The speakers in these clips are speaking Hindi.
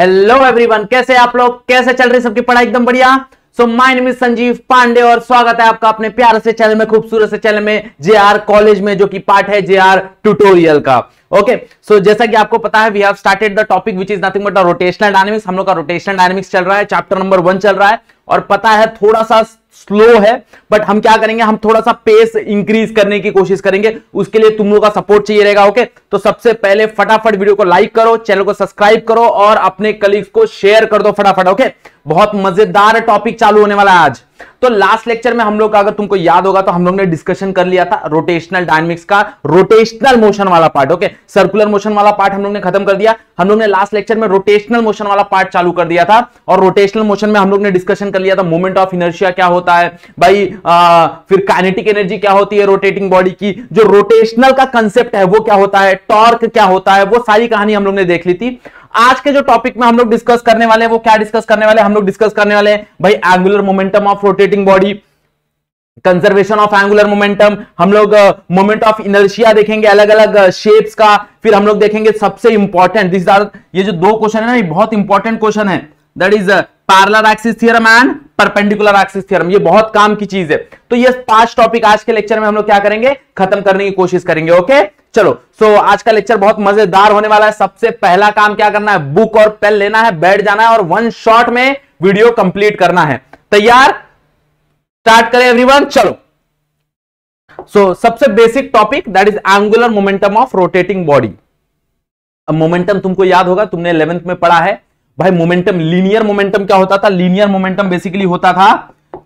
हेलो एवरीवन कैसे आप लोग कैसे चल रही सबकी पढ़ाई एकदम बढ़िया so my name is Sanjeev Pandey और स्वागत है आपका अपने प्यार से चैनल में खूबसूरत से चैनल में जे आर कॉलेज में जो कि पार्ट है जे आर ट्यूटोरियल का ओके okay, सो so जैसा कि आपको पता है we have started the topic which is nothing but the rotational dynamics हम लोग का रोटेशनल डायनेमिक्स चल रहा है चैप्टर नंबर वन चल रहा है और पता है थोड़ा सा स्लो है बट हम क्या करेंगे हम थोड़ा सा पेस इंक्रीज करने की कोशिश करेंगे उसके लिए तुम लोग का सपोर्ट चाहिए रहेगा ओके तो सबसे पहले फटाफट वीडियो को लाइक करो चैनल को सब्सक्राइब करो और अपने कलीग्स को शेयर कर दो फटाफट ओके बहुत मजेदार टॉपिक चालू होने वाला है आज तो लास्ट लेक्चर में हम लोग का अगर तुमको याद होगा तो हम लोग ने डिस्कशन कर लिया था रोटेशनल डायनेमिक्स का रोटेशनल मोशन वाला पार्ट ओके सर्कुलर मोशन वाला पार्ट हम लोग ने खत्म कर दिया हम लोग ने लास्ट लेक्चर में रोटेशनल मोशन वाला पार्ट चालू कर दिया था और रोटेशनल मोशन में हम लोग ने डिस्कशन कर लिया था मूवमेंट ऑफ इनर्शिया क्या होता होता है भाई आ, फिर काइनेटिक एनर्जी क्या होती है रोटेटिंग बॉडी की जो रोटेशनल का कंसेप्ट है वो क्या होता है टॉर्क क्या होता है वो सारी कहानी हम लोग ने देख ली थी आज के जो टॉपिक में हम लोग डिस्कस करने वाले हैं वो क्या डिस्कस करने वाले हम लोग डिस्कस करने वाले हैं भाई angular momentum of rotating body conservation of angular momentum हम लोग मोमेंट ऑफ इनर्शिया देखेंगे अलग अलग शेप्स का फिर हम लोग देखेंगे सबसे इंपॉर्टेंट दिस आर ये जो दो क्वेश्चन है ना ये बहुत इंपॉर्टेंट क्वेश्चन है that is parallel axis theorem and perpendicular axis theorem ये बहुत काम की चीज है तो ये पांच टॉपिक आज के लेक्चर में हम लोग क्या करेंगे खत्म करने की कोशिश करेंगे ओके चलो सो so, आज का लेक्चर बहुत मजेदार होने वाला है सबसे पहला काम क्या करना है बुक और पेन लेना है बैठ जाना है और वन शॉट में वीडियो कंप्लीट करना है तैयार स्टार्ट करें एवरीवन चलो सो so, सबसे basic topic that is angular momentum of rotating body momentum तुमको याद होगा तुमने इलेवेंथ में पढ़ा है भाई मोमेंटम लीनियर मोमेंटम क्या होता था लीनियर मोमेंटम बेसिकली होता था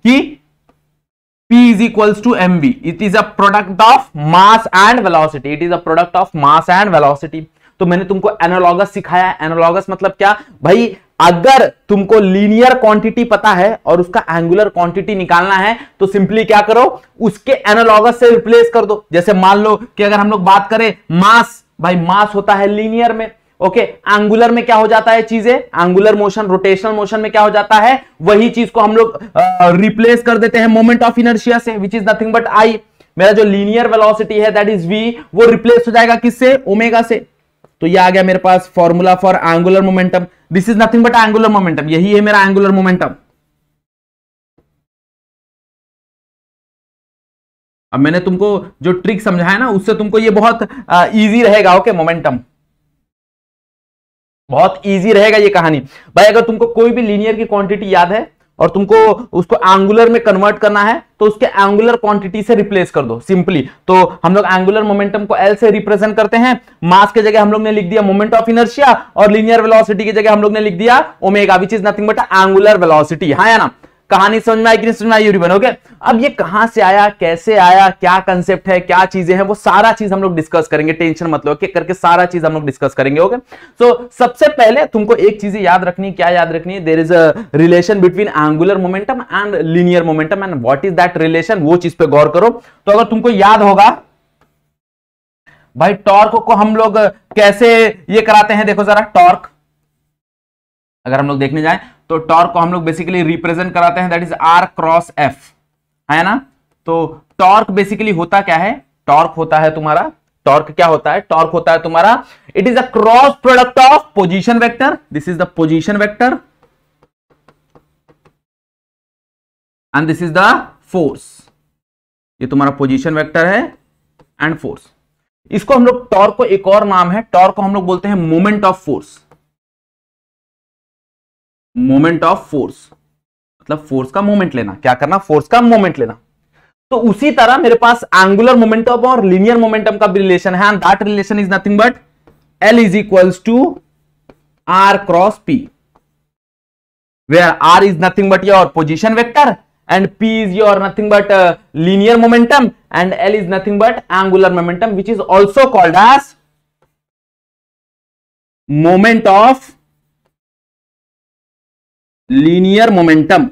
कि P is is to M mv. It is a product of mass and velocity it is a product of mass and velocity तो मैंने तुमको एनालॉगस सिखाया एनालॉगस मतलब क्या भाई अगर तुमको लीनियर क्वांटिटी पता है और उसका एंगुलर क्वांटिटी निकालना है तो सिंपली क्या करो उसके एनालॉगस से रिप्लेस कर दो जैसे मान लो कि अगर हम लोग बात करें मास भाई मास होता है लीनियर में ओके एंगुलर में क्या हो जाता है चीजें एंगुलर मोशन रोटेशनल मोशन में क्या हो जाता है वही चीज को हम लोग रिप्लेस कर देते हैं मोमेंट ऑफ इनर्शिया से which is nothing but I मेरा जो लीनियर वेलोसिटी है दैट इज वी वो रिप्लेस हो जाएगा किससे ओमेगा से तो ये आ गया मेरे पास formula for angular momentum this is nothing but angular momentum यही है मेरा एंगुलर मोमेंटम अब मैंने तुमको जो ट्रिक समझाया ना उससे तुमको ये बहुत इजी रहेगा ओके मोमेंटम बहुत इजी रहेगा ये कहानी भाई अगर तुमको कोई भी लीनियर की क्वांटिटी याद है और तुमको उसको एंगुलर में कन्वर्ट करना है तो उसके एंगुलर क्वांटिटी से रिप्लेस कर दो सिंपली तो हम लोग एंगुलर मोमेंटम को एल से रिप्रेजेंट करते हैं मास के जगह हम लोग ने लिख दिया मोमेंट ऑफ इनर्शिया और लीनियर वेलोसिटी की जगह हम लोग ने लिख दिया omega which is nothing but angular velocity हाँ ना कहानी समझ में आई कि नहीं समझ में आई यूरिबन ओके अब ये कहां से आया कैसे आया क्या कंसेप्ट है क्या चीजें हैं वो सारा चीज हम लोग डिस्कस करेंगे टेंशन मत लो ओके करके सारा चीज हम लोग डिस्कस करेंगे ओके सो so, सबसे पहले तुमको एक चीज याद रखनी क्या याद रखनी है there is a relation between angular momentum and linear momentum and what is that relation वो चीज पे गौर करो तो अगर तुमको याद होगा भाई टॉर्क को हम लोग कैसे ये कराते हैं देखो जरा टॉर्क अगर हम लोग देखने जाए तो टॉर्क को हम लोग बेसिकली रिप्रेजेंट कराते हैं that is R cross F है ना तो टॉर्क बेसिकली होता क्या है टॉर्क होता है तुम्हारा टॉर्क क्या होता है टॉर्क होता है तुम्हारा it is a cross product of position vector this is the position vector and this is the force ये तुम्हारा पोजिशन वैक्टर है एंड फोर्स इसको हम लोग टॉर्क को एक और नाम है टॉर्क को हम लोग बोलते हैं moment of force moment of force मतलब फोर्स का मोमेंट लेना क्या करना फोर्स का मोमेंट लेना तो उसी तरह मेरे पास एंगुलर मोमेंटम और लिनियर मोमेंटम का भी रिलेशन है and that relation is nothing but L is equals to R cross P where R is nothing but your position vector and P is your nothing but linear momentum and L is nothing but angular momentum which is also called as moment of linear momentum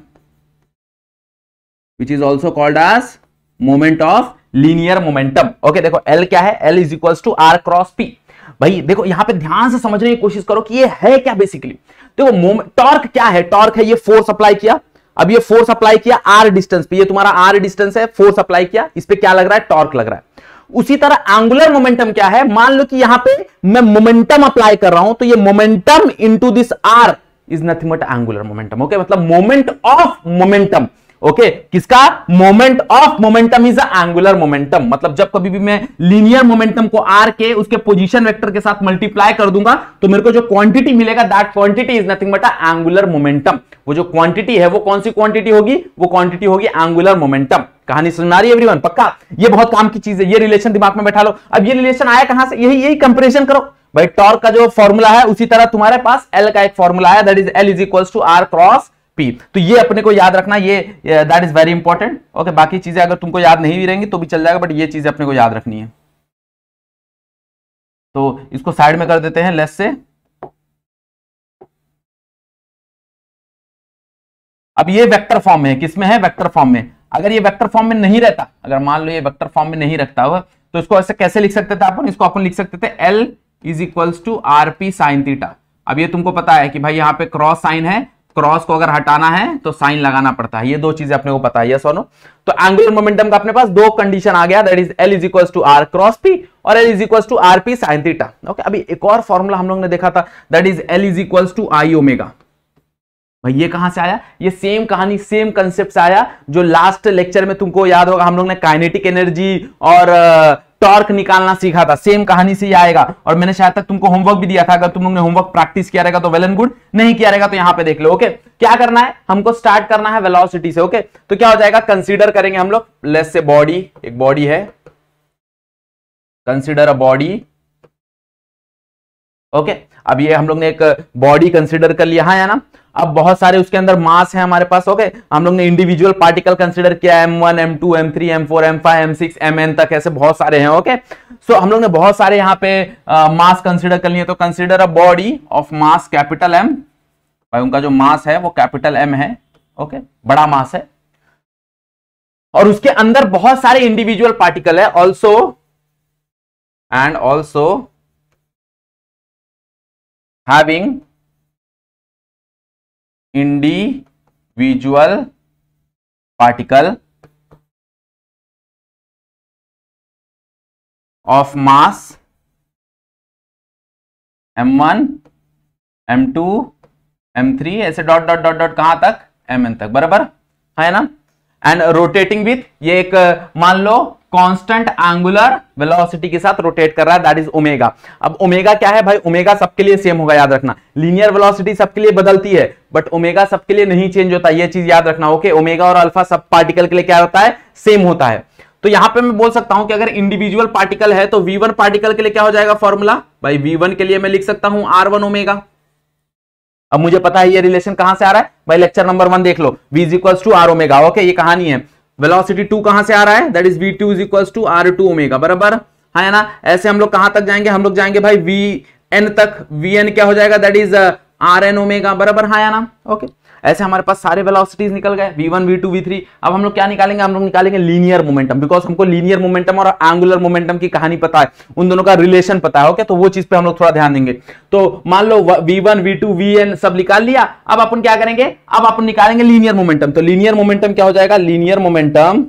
which is also called as moment of linear momentum okay देखो L क्या है L is equals to R cross P भाई देखो यहां पे ध्यान से समझने की कोशिश करो कि ये है क्या बेसिकली देखो टॉर्क क्या है टॉर्क है ये फोर्स अप्लाई किया अब ये फोर्स अप्लाई किया आर डिस्टेंस पे ये तुम्हारा आर डिस्टेंस है फोर्स अप्लाई किया इस पर क्या लग रहा है टॉर्क लग रहा है उसी तरह एंगुलर मोमेंटम क्या है मान लो कि यहां पे मैं मोमेंटम अप्लाई कर रहा हूं तो ये momentum into this R is nothing but angular momentum okay मतलब मोमेंट ऑफ मोमेंटम ओके किसका moment of momentum is angular momentum मतलब जब कभी भी मैं लीनियर मोमेंटम को आर के उसके पोजीशन वेक्टर के साथ मल्टीप्लाई कर दूंगा तो मेरे को जो क्वांटिटी मिलेगा that quantity is nothing but angular momentum वो जो क्वांटिटी है वो कौन सी क्वांटिटी होगी वो क्वांटिटी होगी एंगुलर मोमेंटम कहानी सुनना रही है एवरीवन पक्का ये बहुत काम की चीज है ये रिलेशन दिमाग में बैठा लो अब ये रिलेशन आया कहां से यही यही कंपेरिजन करो भाई टॉर्क का जो फॉर्मूला है उसी तरह तुम्हारे पास एल का एक फॉर्मूला है that is L is equals to R cross P तो ये अपने को याद रखना ये that is very important okay बाकी चीजें अगर तुमको याद नहीं भी रहेंगी तो भी चल जाएगा बट ये चीजें अपने को याद रखनी है तो इसको साइड में कर देते हैं लेस से अब ये वेक्टर फॉर्म में है किसमें है वेक्टर फॉर्म में अगर ये वेक्टर फॉर्म में नहीं रहता अगर मान लो ये वेक्टर फॉर्म में नहीं रखता हुआ तो इसको ऐसे कैसे लिख सकते थे अपन इसको अपन लिख सकते थे L is equals to R P sine theta अब ये तुमको पता है कि भाई यहाँ पे क्रॉस साइन है क्रॉस को अगर हटाना है तो साइन लगाना पड़ता है ये दो चीजें अपने को पता है सोनो तो एंगुलर मोमेंटम का अपने पास दो कंडीशन आ गया that is L is equal to R cross P और L is equal to R P sine theta okay अभी एक और फॉर्मूला हम लोग ने देखा था that is L is equal to I omega भाई ये कहां से आया ये सेम कहानी सेम कंसेप्ट से आया जो लास्ट लेक्चर में तुमको याद होगा हम लोग ने काइनेटिक एनर्जी और टॉर्क निकालना सीखा था सेम कहानी से ही आएगा और मैंने शायद तक तुमको होमवर्क भी दिया था अगर तुम लोग ने होमवर्क प्रैक्टिस किया रहेगा तो वेल एंड गुड नहीं किया रहेगा तो यहाँ पे देख लो ओके क्या करना है हमको स्टार्ट करना है वेलोसिटी से ओके तो क्या हो जाएगा कंसिडर करेंगे हम लोग लेस से बॉडी एक बॉडी है कंसिडर अ बॉडी ओके अब ये हम लोग ने एक बॉडी कंसिडर कर लिया हाँ ना अब बहुत सारे उसके अंदर मास है हमारे पास ओके हम लोग ने इंडिविजुअल पार्टिकल कंसिडर किया M one M two M three M four M five M six M N तक ऐसे बहुत सारे हैं ओके सो हम लोग ने बहुत सारे यहाँ पे मास कंसिडर कर लिए तो consider a body of mass capital M भाई उनका जो मास है वो कैपिटल एम है ओके okay? बड़ा मास है और उसके अंदर बहुत सारे इंडिविजुअल पार्टिकल है also and also having individual particle of mass m1 m2 m3 ऐसे डॉट डॉट डॉट डॉट कहां तक mn तक बराबर है ना एंड रोटेटिंग विथ ये एक मान लो कांस्टेंट एंगुलर वेलोसिटी के साथ रोटेट कर रहा है दैट इज ओमेगा अब ओमेगा क्या है भाई ओमेगा सबके लिए सेम होगा याद रखना लीनियर वेलोसिटी सबके लिए बदलती है बट ओमेगा सबके लिए नहीं चेंज होता है चीज याद रखना ओके ओमेगा और अल्फा सब पार्टिकल के लिए क्या होता है सेम होता है तो यहां पे मैं बोल सकता हूं कि अगर इंडिविजुअल पार्टिकल है तो V1 पार्टिकल के लिए क्या हो जाएगा फॉर्मूला भाई V1 के लिए मैं लिख सकता हूं R1 वन ओमेगा अब मुझे पता है ये रिलेशन कहां से आ रहा है भाई लेक्चर नंबर वन देख लो V equals to R omega okay ये कहानी है वेलोसिटी टू कहां से आ रहा है that is V two is equal to R two omega बराबर हाँ, है ना ऐसे हम लोग कहां तक जाएंगे हम लोग जाएंगे भाई वी एन तक वी एन क्या हो जाएगा that is R N omega बराबर हाँ ना ओके okay. ऐसे हमारे पास सारे वेलोसिटीज निकल गए v1 v2 v3 अब हम लोग क्या निकालेंगे हम लोग निकालेंगे लीनियर मोमेंटम बिकॉज हमको लीनियर मोमेंटम और एंगुलर मोमेंटम की कहानी पता है उन दोनों का रिलेशन पता है ओके तो वो चीज पे हम लोग थोड़ा ध्यान देंगे तो मान लो v1 v2 vn सब निकाल लिया अब अपन क्या करेंगे अब अपन निकालेंगे लीनियर मोमेंटम तो लीनियर मोमेंटम क्या हो जाएगा linear momentum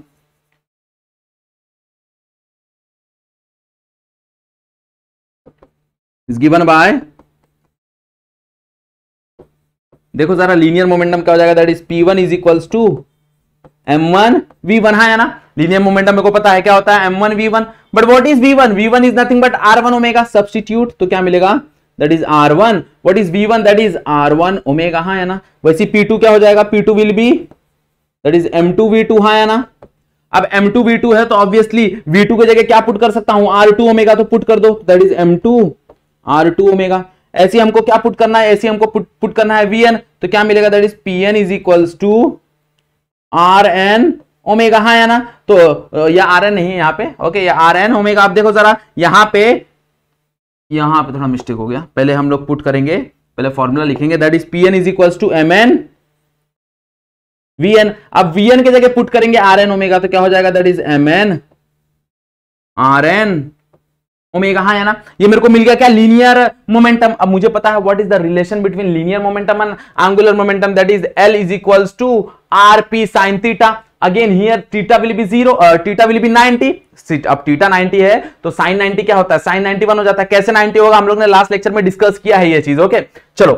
is given by देखो जरा लीनियर मोमेंटम क्या हो जाएगा that is P one is equals to M one V one है ना लीनियर मोमेंटम मेरे को पता है क्या होता है M one V one but what is V one V one is nothing but R one omega substitute तो क्या मिलेगा that is R one what is V one that is R one omega है ना वैसे पी टू क्या हो जाएगा P two will be that is M two V two है ना अब एम टू वी टू है तो ऑब्वियसली वी टू की जगह क्या पुट कर सकता हूं आर टू ओमेगा तो पुट कर दो that is M two R two omega ऐसी हमको क्या पुट करना है ऐसी हमको पुट पुट करना है vn तो क्या मिलेगा that is P N is equals to R N omega हाँ है ना तो या आर एन नहीं है यहाँ पे ओके या आर एन ओमेगा आप देखो जरा यहाँ पे यहाँ पे थोड़ा मिस्टेक हो गया पहले हम लोग पुट करेंगे पहले फॉर्मूला लिखेंगे that is P N is equals to M N V N अब वी एन की जगह पुट करेंगे आर एन ओमेगा तो क्या हो जाएगा that is M N R N omega हाँ है ना ये मेरे को मिल गया क्या लीनियर मोमेंटम अब मुझे पता है what is the relation between linear momentum and angular momentum that is L is equal to R P sine theta again here theta will be zero theta will be ninety अब थीटा 90 है तो साइन 90 क्या होता है साइन 91 हो जाता है कैसे 90 होगा हम लोग ने लास्ट लेक्चर में डिस्कस किया है ये चीज ओके चलो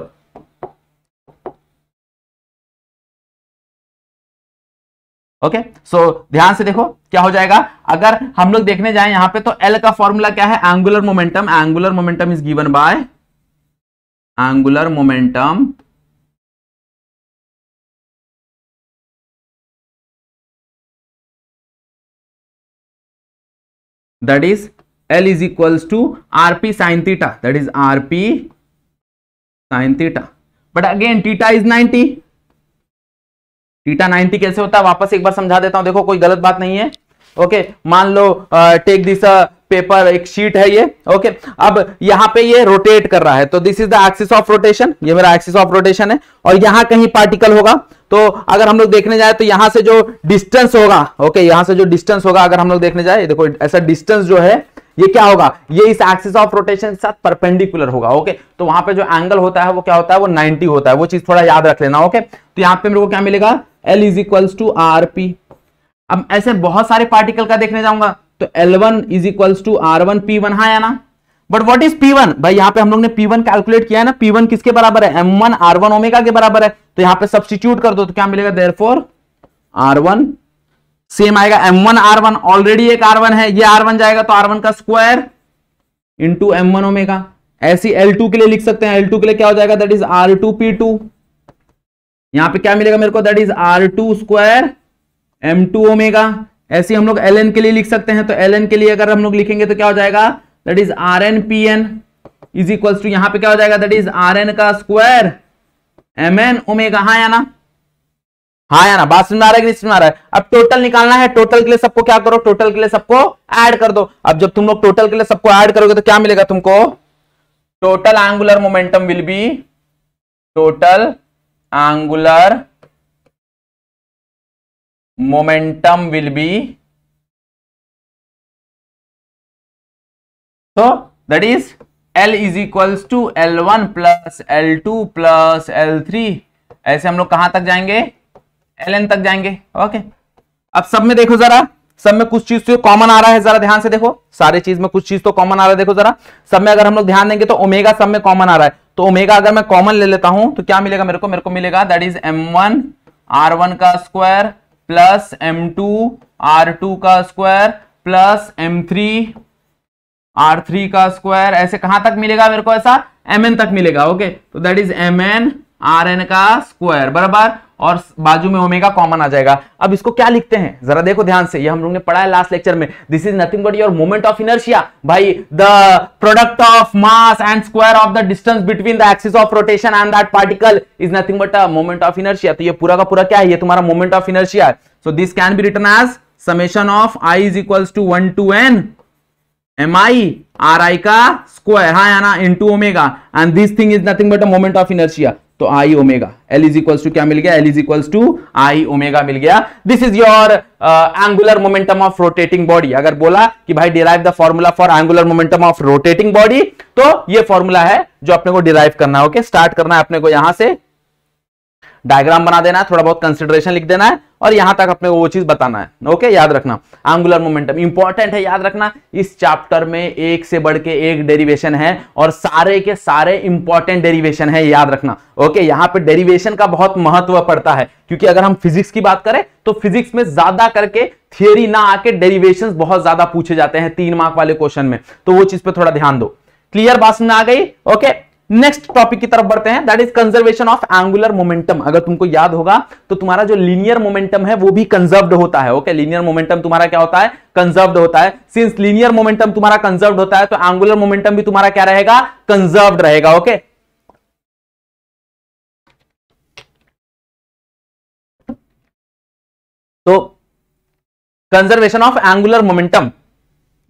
ओके सो ध्यान से देखो क्या हो जाएगा अगर हम लोग देखने जाए यहां पे तो एल का फॉर्मूला क्या है angular momentum angular momentum is given by angular momentum that is L is equals to R P sine theta that is R P sine theta but again theta is 90 theta 90 कैसे होता है वापस एक बार समझा देता हूं देखो कोई गलत बात नहीं है ओके मान लो टेक दिस पेपर एक शीट है ये ओके अब यहाँ पे ये रोटेट कर रहा है तो this is the axis of rotation ये मेरा एक्सिस ऑफ रोटेशन है और यहाँ कहीं पार्टिकल होगा तो अगर हम लोग देखने जाए तो यहाँ से जो डिस्टेंस होगा ओके यहाँ से जो डिस्टेंस होगा अगर हम लोग देखने जाए देखो ऐसा डिस्टेंस जो है ये क्या होगा ये इस एक्सिस ऑफ रोटेशन के साथ परपेंडिकुलर होगा ओके तो वहां पे जो एंगल होता है वो क्या होता है वो 90 होता है वो चीज थोड़ा याद रख लेना ओके तो यहाँ पे मेरे को क्या मिलेगा L is equals to R P अब ऐसे बहुत सारे पार्टिकल का देखने जाऊंगा तो L one is equals to R one P one हाँ ना but what is P one भाई यहाँ पे हम लोग ने पी वन कैलकुलेट किया है ना पी वन किसके बराबर है M one R one omega के बराबर है तो यहाँ पे सब्सटीट्यूट कर दो तो क्या मिलेगा therefore R one same आएगा M one R one already एक आर वन है ये आर वन जाएगा तो आर वन का square into M one omega ऐसी एल टू के लिए लिख सकते हैं एल टू के लिए क्या हो जाएगा that is R two P two यहां पे क्या मिलेगा मेरे को that is R two square M two omega ऐसे हम लोग एल एन के लिए लिख सकते हैं तो एल एन के लिए अगर हम लोग लिखेंगे तो क्या हो जाएगा that is R N P N is equal to यहां पर क्या हो जाएगा दैट इज आर एन का स्क्वायर एम एन ओमेगा हाँ याना हाँ यार बात सुन रहा है कि नहीं सुन रहा है अब टोटल निकालना है टोटल के लिए सबको क्या करो टोटल के लिए सबको ऐड कर दो अब जब तुम लोग टोटल के लिए सबको ऐड करोगे तो क्या मिलेगा तुमको total angular momentum will be total angular momentum will be so that is L is equals to L one plus L two plus L three ऐसे हम लोग कहां तक जाएंगे एल एन तक जाएंगे ओके अब सब में देखो जरा सब में कुछ चीज तो कॉमन आ रहा है जरा ध्यान से देखो सारे चीज में कुछ चीज तो कॉमन आ रहा है देखो जरा सब में अगर हम लोग ध्यान देंगे तो ओमेगा सब में कॉमन आ रहा है तो ओमेगा अगर मैं कॉमन ले लेता हूं तो क्या मिलेगा मेरे को मेरे को मिलेगा that is M one R one का square plus M two R two का square plus M three R three का स्क्वायर ऐसे कहां तक मिलेगा मेरे को ऐसा एम एन तक मिलेगा ओके तो that is M N R N का स्क्वायर बराबर और बाजू में ओमेगा कॉमन आ जाएगा अब इसको क्या लिखते हैं जरा देखो ध्यान से ये हम लोग ने पढ़ा है लास्ट लेक्चर में this is nothing but your moment of inertia भाई the product of mass and square of the distance between the axis of rotation and that particle is nothing but a moment of inertia तो ये पूरा का पूरा क्या है ये तुम्हारा मोमेंट ऑफ इनर्शिया है so this can be written as summation of I is equals to one to N M I R I का स्क्वायर हाँ ना into omega and this thing is nothing but a moment of inertia तो I omega L is equals to क्या मिल गया L is equals to I omega मिल गया this is your angular momentum of rotating body अगर बोला कि भाई derive the formula for angular momentum of rotating body तो ये फॉर्मूला है जो अपने को डिराइव करना है ओके स्टार्ट करना है अपने को यहां से डायग्राम बना देना है थोड़ा बहुत कंसिडरेशन लिख देना है और यहां तक अपने वो चीज बताना है ओके याद रखना एंगुलर मोमेंटम इंपॉर्टेंट है याद रखना इस चैप्टर में एक से बढ़ के एक डेरिवेशन है और सारे के सारे इंपॉर्टेंट डेरिवेशन है याद रखना ओके यहाँ पे डेरिवेशन का बहुत महत्व पड़ता है क्योंकि अगर हम फिजिक्स की बात करें तो फिजिक्स में ज्यादा करके थियरी ना आके डेरिवेशन बहुत ज्यादा पूछे जाते हैं तीन मार्क वाले क्वेश्चन में तो वो चीज पर थोड़ा ध्यान दो क्लियर बात में आ गई ओके नेक्स्ट टॉपिक की तरफ बढ़ते हैं that is conservation of angular momentum अगर तुमको याद होगा तो तुम्हारा जो लीनियर मोमेंटम है वो भी कंजर्व्ड होता है ओके लीनियर मोमेंटम तुम्हारा क्या होता है कंजर्व्ड होता है सिंस लीनियर मोमेंटम तुम्हारा कंजर्व्ड होता है तो एंगुलर मोमेंटम भी तुम्हारा क्या रहेगा कंजर्व्ड रहेगा ओके okay? तो कंजर्वेशन ऑफ एंगुलर मोमेंटम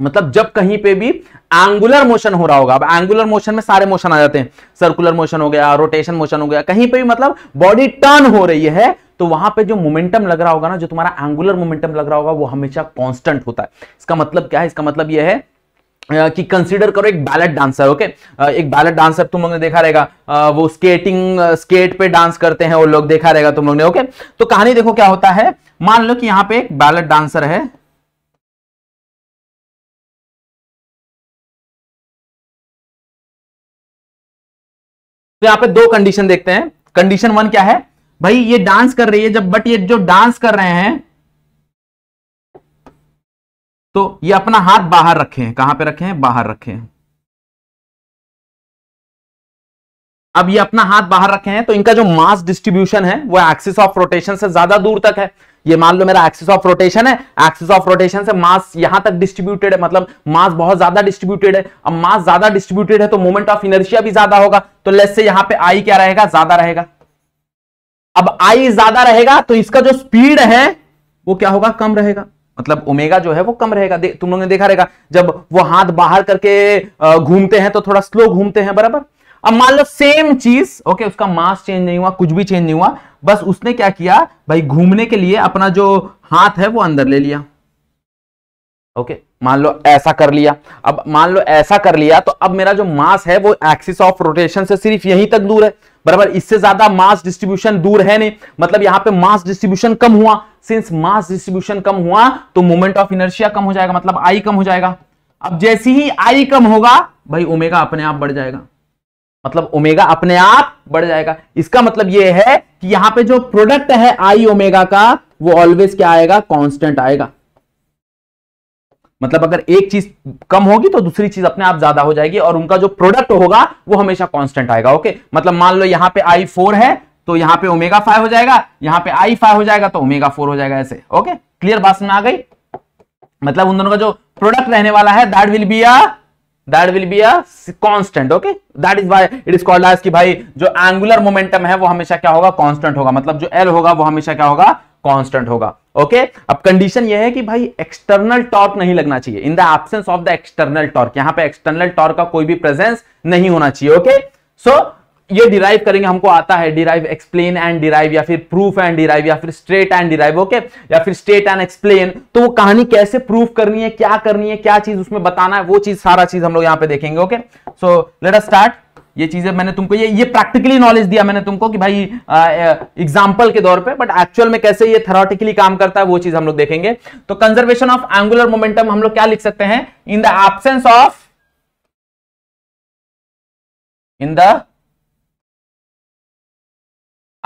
मतलब जब कहीं पे भी एंगुलर मोशन हो रहा होगा अब एंगुलर मोशन में सारे मोशन आ जाते हैं सर्कुलर मोशन हो गया रोटेशन मोशन हो गया कहीं पे भी मतलब बॉडी टर्न हो रही है तो वहां पे जो मोमेंटम लग रहा होगा ना जो तुम्हारा एंगुलर मोमेंटम लग रहा होगा वो हमेशा कॉन्स्टेंट होता है इसका मतलब क्या है इसका मतलब यह है कि कंसीडर करो एक बैलेट डांसर ओके एक बैलेट डांसर तुम लोग ने देखा रहेगा वो स्केटिंग स्केट पे डांस करते हैं वो लोग देखा रहेगा तुम लोग ने ओके तो कहानी देखो क्या होता है मान लो कि यहाँ पे एक बैलेट डांसर है तो यहां पे दो कंडीशन देखते हैं कंडीशन वन क्या है भाई ये डांस कर रही है जब बट ये जो डांस कर रहे हैं तो ये अपना हाथ बाहर रखे हैं कहां पे रखे हैं बाहर रखे हैं अब ये अपना हाथ बाहर रखे हैं तो इनका जो मास डिस्ट्रीब्यूशन है वो एक्सिस ऑफ रोटेशन से ज्यादा दूर तक है ये मान लो मेरा एक्सिस ऑफ रोटेशन है एक्सिस ऑफ रोटेशन से मास यहां तक डिस्ट्रीब्यूटेड है मतलब मास बहुत ज्यादा डिस्ट्रीब्यूटेड है अब मास ज्यादा डिस्ट्रीब्यूटेड है तो मोमेंट ऑफ इनर्शिया भी ज्यादा होगा तो लेस से यहां पे आई क्या रहेगा ज्यादा रहेगा अब आई ज्यादा रहेगा तो इसका जो स्पीड है वो क्या होगा कम रहेगा मतलब ओमेगा जो है वो कम रहेगा तुम लोगों ने देखा रहेगा जब वो हाथ बाहर करके घूमते हैं तो थोड़ा स्लो घूमते हैं बराबर अब मान लो सेम चीज ओके उसका मास चेंज नहीं हुआ कुछ भी चेंज नहीं हुआ बस उसने क्या किया भाई घूमने के लिए अपना जो हाथ है वो अंदर ले लिया ओके मान लो ऐसा कर लिया अब मान लो ऐसा कर लिया तो अब मेरा जो मास है वो एक्सिस ऑफ रोटेशन से सिर्फ यहीं तक दूर है बराबर इससे ज्यादा मास डिस्ट्रीब्यूशन दूर है नहीं मतलब यहाँ पे मास डिस्ट्रीब्यूशन कम हुआ सिंस मास डिस्ट्रीब्यूशन कम हुआ तो मोमेंट ऑफ इनर्शिया कम हो जाएगा मतलब आई कम हो जाएगा अब जैसी ही आई कम होगा भाई ओमेगा अपने आप बढ़ जाएगा मतलब ओमेगा अपने आप बढ़ जाएगा इसका मतलब यह है कि यहां पे जो प्रोडक्ट है आई ओमेगा का वो ऑलवेज क्या आएगा कांस्टेंट आएगा मतलब अगर एक चीज कम होगी तो दूसरी चीज अपने आप ज्यादा हो जाएगी और उनका जो प्रोडक्ट होगा वो हमेशा कांस्टेंट आएगा ओके मतलब मान लो यहां पे आई फोर है तो यहां पे ओमेगा फाइव हो जाएगा यहां पे आई फाइव हो जाएगा तो ओमेगा फोर हो जाएगा ऐसे ओके क्लियर बात समझ आ गई मतलब उन दोनों का जो प्रोडक्ट रहने वाला है that will be a that will be constant okay that is why it is called as की भाई जो एंगुलर मोमेंटम है वो हमेशा क्या होगा कॉन्स्टेंट होगा मतलब जो एल होगा वो हमेशा क्या होगा कॉन्स्टेंट होगा ओके okay? अब कंडीशन यह है कि भाई एक्सटर्नल टॉर्क नहीं लगना चाहिए in the absence of the external torque यहां पे एक्सटर्नल टॉर्क का कोई भी प्रेजेंस नहीं होना चाहिए ओके okay? सो so, ये डिराइव करेंगे हमको आता है डिराइव एक्सप्लेन एंड डिराइव या फिर प्रूफ एंड डिराइव या फिर स्ट्रेट एंड डिराइव ओके या फिर स्टेट एंड एक्सप्लेन तो वो कहानी कैसे प्रूफ करनी है क्या करनी है क्या चीज उसमें बताना है वो चीज सारा चीज हम लोग यहाँ पे देखेंगे okay so let us start ये चीजें मैंने तुमको ये ये प्रैक्टिकली नॉलेज दिया मैंने तुमको कि भाई एग्जांपल के तौर पे बट एक्चुअल में कैसे ये थेरोटिकली काम करता है वो चीज हम लोग देखेंगे तो कंजर्वेशन ऑफ एंगुलर मोमेंटम हम लोग क्या लिख सकते हैं in the absence of in the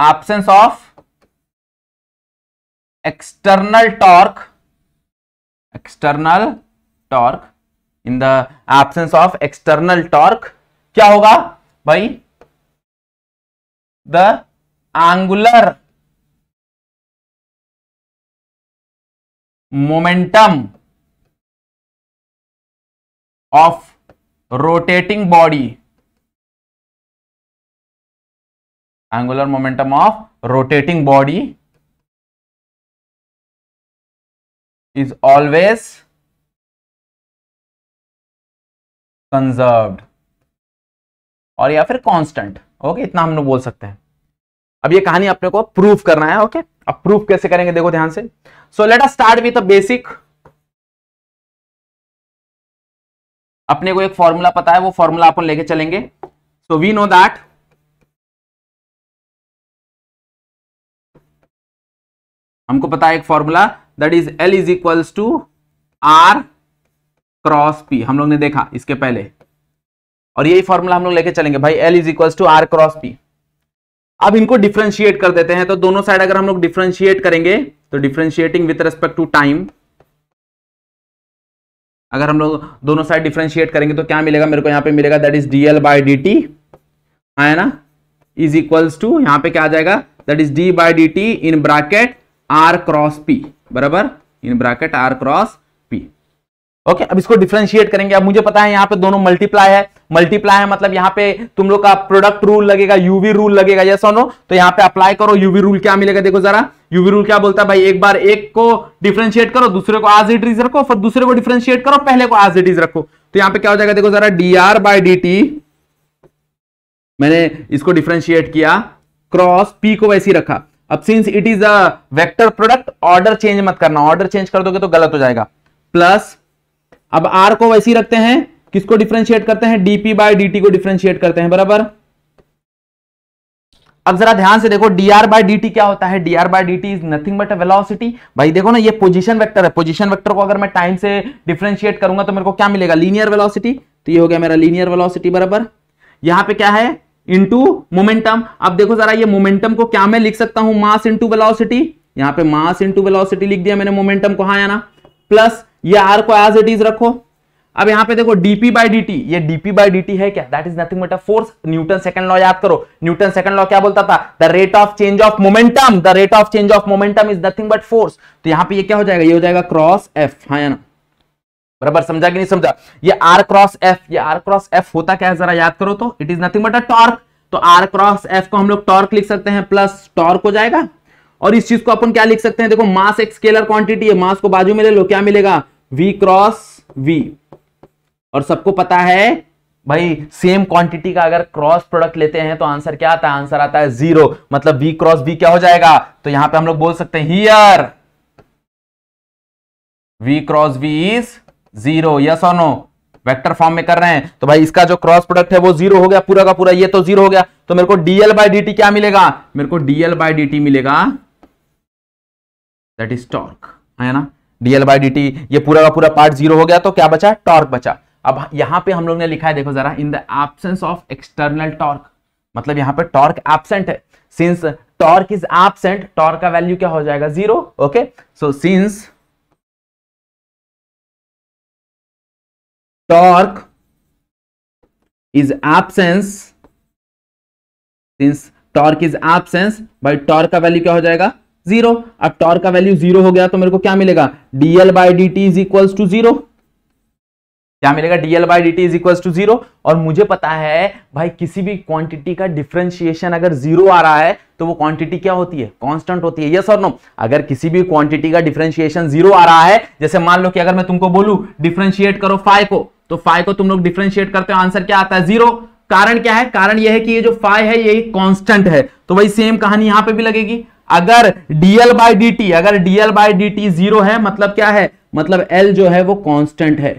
absence of external torque external torque in the absence of external torque क्या होगा भाई the angular momentum of rotating body angular momentum of rotating body is always conserved और या फिर कांस्टेंट ओके इतना हम लोग बोल सकते हैं अब ये कहानी अपने को प्रूफ करना है ओके अब प्रूफ कैसे करेंगे देखो ध्यान से so let us start a basic अपने को एक फॉर्मूला पता है वो फॉर्मूला अपन लेके चलेंगे सो वी नो दैट हमको पता है एक formula that is L is equals to R cross P हम लोग ने देखा इसके पहले और यही फॉर्मूला हम लोग लेके चलेंगे भाई L is equals to R cross P अब इनको डिफ्रेंशिएट कर देते हैं तो दोनों साइड अगर हम लोग डिफ्रेंशिएट करेंगे तो differentiating with respect to time अगर हम लोग दोनों साइड डिफ्रेंशिएट करेंगे तो क्या मिलेगा मेरे को यहां पे मिलेगा that is D L D T है ना इज इक्वल्स टू यहां पे क्या आ जाएगा that is D by D T in bracket R cross P बराबर in bracket R cross P okay अब इसको डिफ्रेंशिएट करेंगे अब मुझे पता है यहां पे दोनों मल्टीप्लाई है मल्टीप्लाई है मतलब यहां पे तुम लोग का प्रोडक्ट रूल लगेगा यूवी रूल लगेगा यस और तो यहां पे अप्लाई करो यूवी रूल क्या मिलेगा देखो जरा यूवी रूल क्या बोलता है भाई एक बार एक को डिफ्रेंशिएट करो दूसरे को आज इट इज रखो फिर दूसरे को डिफ्रेंशिएट करो पहले को आज इट इज रखो तो यहां पे क्या हो जाएगा देखो जरा D R by D T मैंने इसको डिफ्रेंशिएट किया क्रॉस पी को वैसी रखा अब since it is a vector product order change मत करना ऑर्डर चेंज कर दोगे तो गलत हो जाएगा प्लस अब आर को वैसे ही रखते हैं किसको डिफ्रेंशिएट करते हैं डीपी बाय डीटी को डिफ्रेंशिएट करते हैं बराबर अब जरा ध्यान से देखो D R by D T क्या होता है D R by D T is nothing but velocity भाई देखो ना ये पोजीशन वेक्टर है पोजीशन वेक्टर को अगर मैं टाइम से डिफ्रेंशिएट करूंगा तो मेरे को क्या मिलेगा लीनियर वेलोसिटी तो ये हो गया मेरा लीनियर वेलोसिटी बराबर यहां पे क्या है इंटू मोमेंटम अब देखो जरा ये मोमेंटम को क्या मैं लिख सकता हूं मास इंटू वेलोसिटी यहां पे मास इंटू वेलोसिटी लिख दिया मैंने मोमेंटम को हाँ ना प्लस ये आर को एज इट इज रखो अब यहां पे देखो डीपी बाई डी टी ये डीपी बाई डी टी है क्या that is nothing but a force Newton second law याद करो न्यूटन सेकंड लॉ क्या बोलता था the rate of change of momentum the rate of change of momentum is nothing but force तो यहां पे ये क्या हो जाएगा ये हो जाएगा क्रॉस एफ हाँ ना बराबर समझा कि नहीं समझा ये आर क्रॉस एफ ये आर क्रॉस एफ होता क्या है जरा याद करो तो it is nothing but a torque तो आर क्रॉस एफ को हम लोग टॉर्क लिख सकते हैं प्लस टॉर्क हो जाएगा और इस चीज को अपन क्या लिख सकते हैं देखो मास एक स्केलर क्वांटिटी है मास को बाजू में ले लो क्या मिलेगा वी क्रॉस वी और सबको पता है भाई सेम क्वांटिटी का अगर क्रॉस प्रोडक्ट लेते हैं तो आंसर क्या आता है आंसर आता है जीरो मतलब वी क्रॉस वी क्या हो जाएगा तो यहां पे हम लोग बोल सकते हैं here V cross V is zero yes और नो वेक्टर फॉर्म में कर रहे हैं तो भाई इसका जो क्रॉस प्रोडक्ट है वो जीरो हो गया पूरा का पूरा ये तो जीरो हो गया तो मेरे को डीएल बाई डी क्या मिलेगा मेरे को डीएल बाई डी मिलेगा दैट इज टॉर्क है ना डीएल बाई डी ये पूरा का पूरा पार्ट जीरो हो गया तो क्या बचा टॉर्क बचा अब यहां पे हम लोग ने लिखा है देखो जरा in the absence of external torque मतलब यहां पे टॉर्क एबसेंट है since torque is absent torque का वैल्यू क्या हो जाएगा zero okay so since torque is absence since torque is absence भाई टॉर्क का वैल्यू क्या हो जाएगा जीरो अब टॉर्क का वैल्यू जीरो हो गया तो मेरे को क्या मिलेगा DL by D T is equal to zero क्या मिलेगा DL by D T is equal to zero और मुझे पता है भाई किसी भी क्वांटिटी का डिफ्रेंशिएशन अगर जीरो आ रहा है तो वो क्वांटिटी क्या होती है कांस्टेंट होती है यस और नो अगर किसी भी क्वांटिटी का डिफ्रेंशिएशन जीरो आ रहा है जैसे मान लो कि अगर मैं तुमको बोलूं डिफ्रेंशिएट करो फाइव को तो फाइव को तुम लोग डिफ्रेंशिएट करते हो आंसर क्या आता है जीरो कारण क्या है कारण यह है कि ये जो फाइव है ये कॉन्स्टेंट है तो वही सेम कहानी यहां पर भी लगेगी अगर डीएल बाई डी टी अगर DL by D T zero है मतलब क्या है मतलब एल जो है वो कॉन्स्टेंट है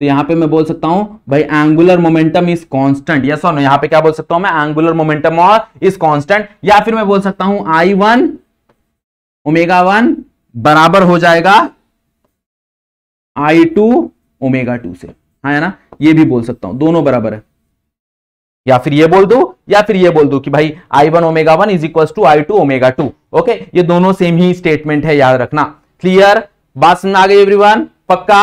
तो यहां पे मैं बोल सकता हूं भाई angular momentum is constant yes और यहां पे क्या बोल सकता हूं मैं एंगुलर मोमेंटम और इज कांस्टेंट या फिर मैं बोल सकता हूं आई वन ओमेगा वन बराबर हो जाएगा आई टू ओमेगा टू से हा है ना ये भी बोल सकता हूं दोनों बराबर है या फिर ये बोल दो या फिर ये बोल दो कि भाई I one omega one is equal to I two omega two okay ये दोनों सेम ही स्टेटमेंट है याद रखना क्लियर बात समझ आ गई एवरीवन पक्का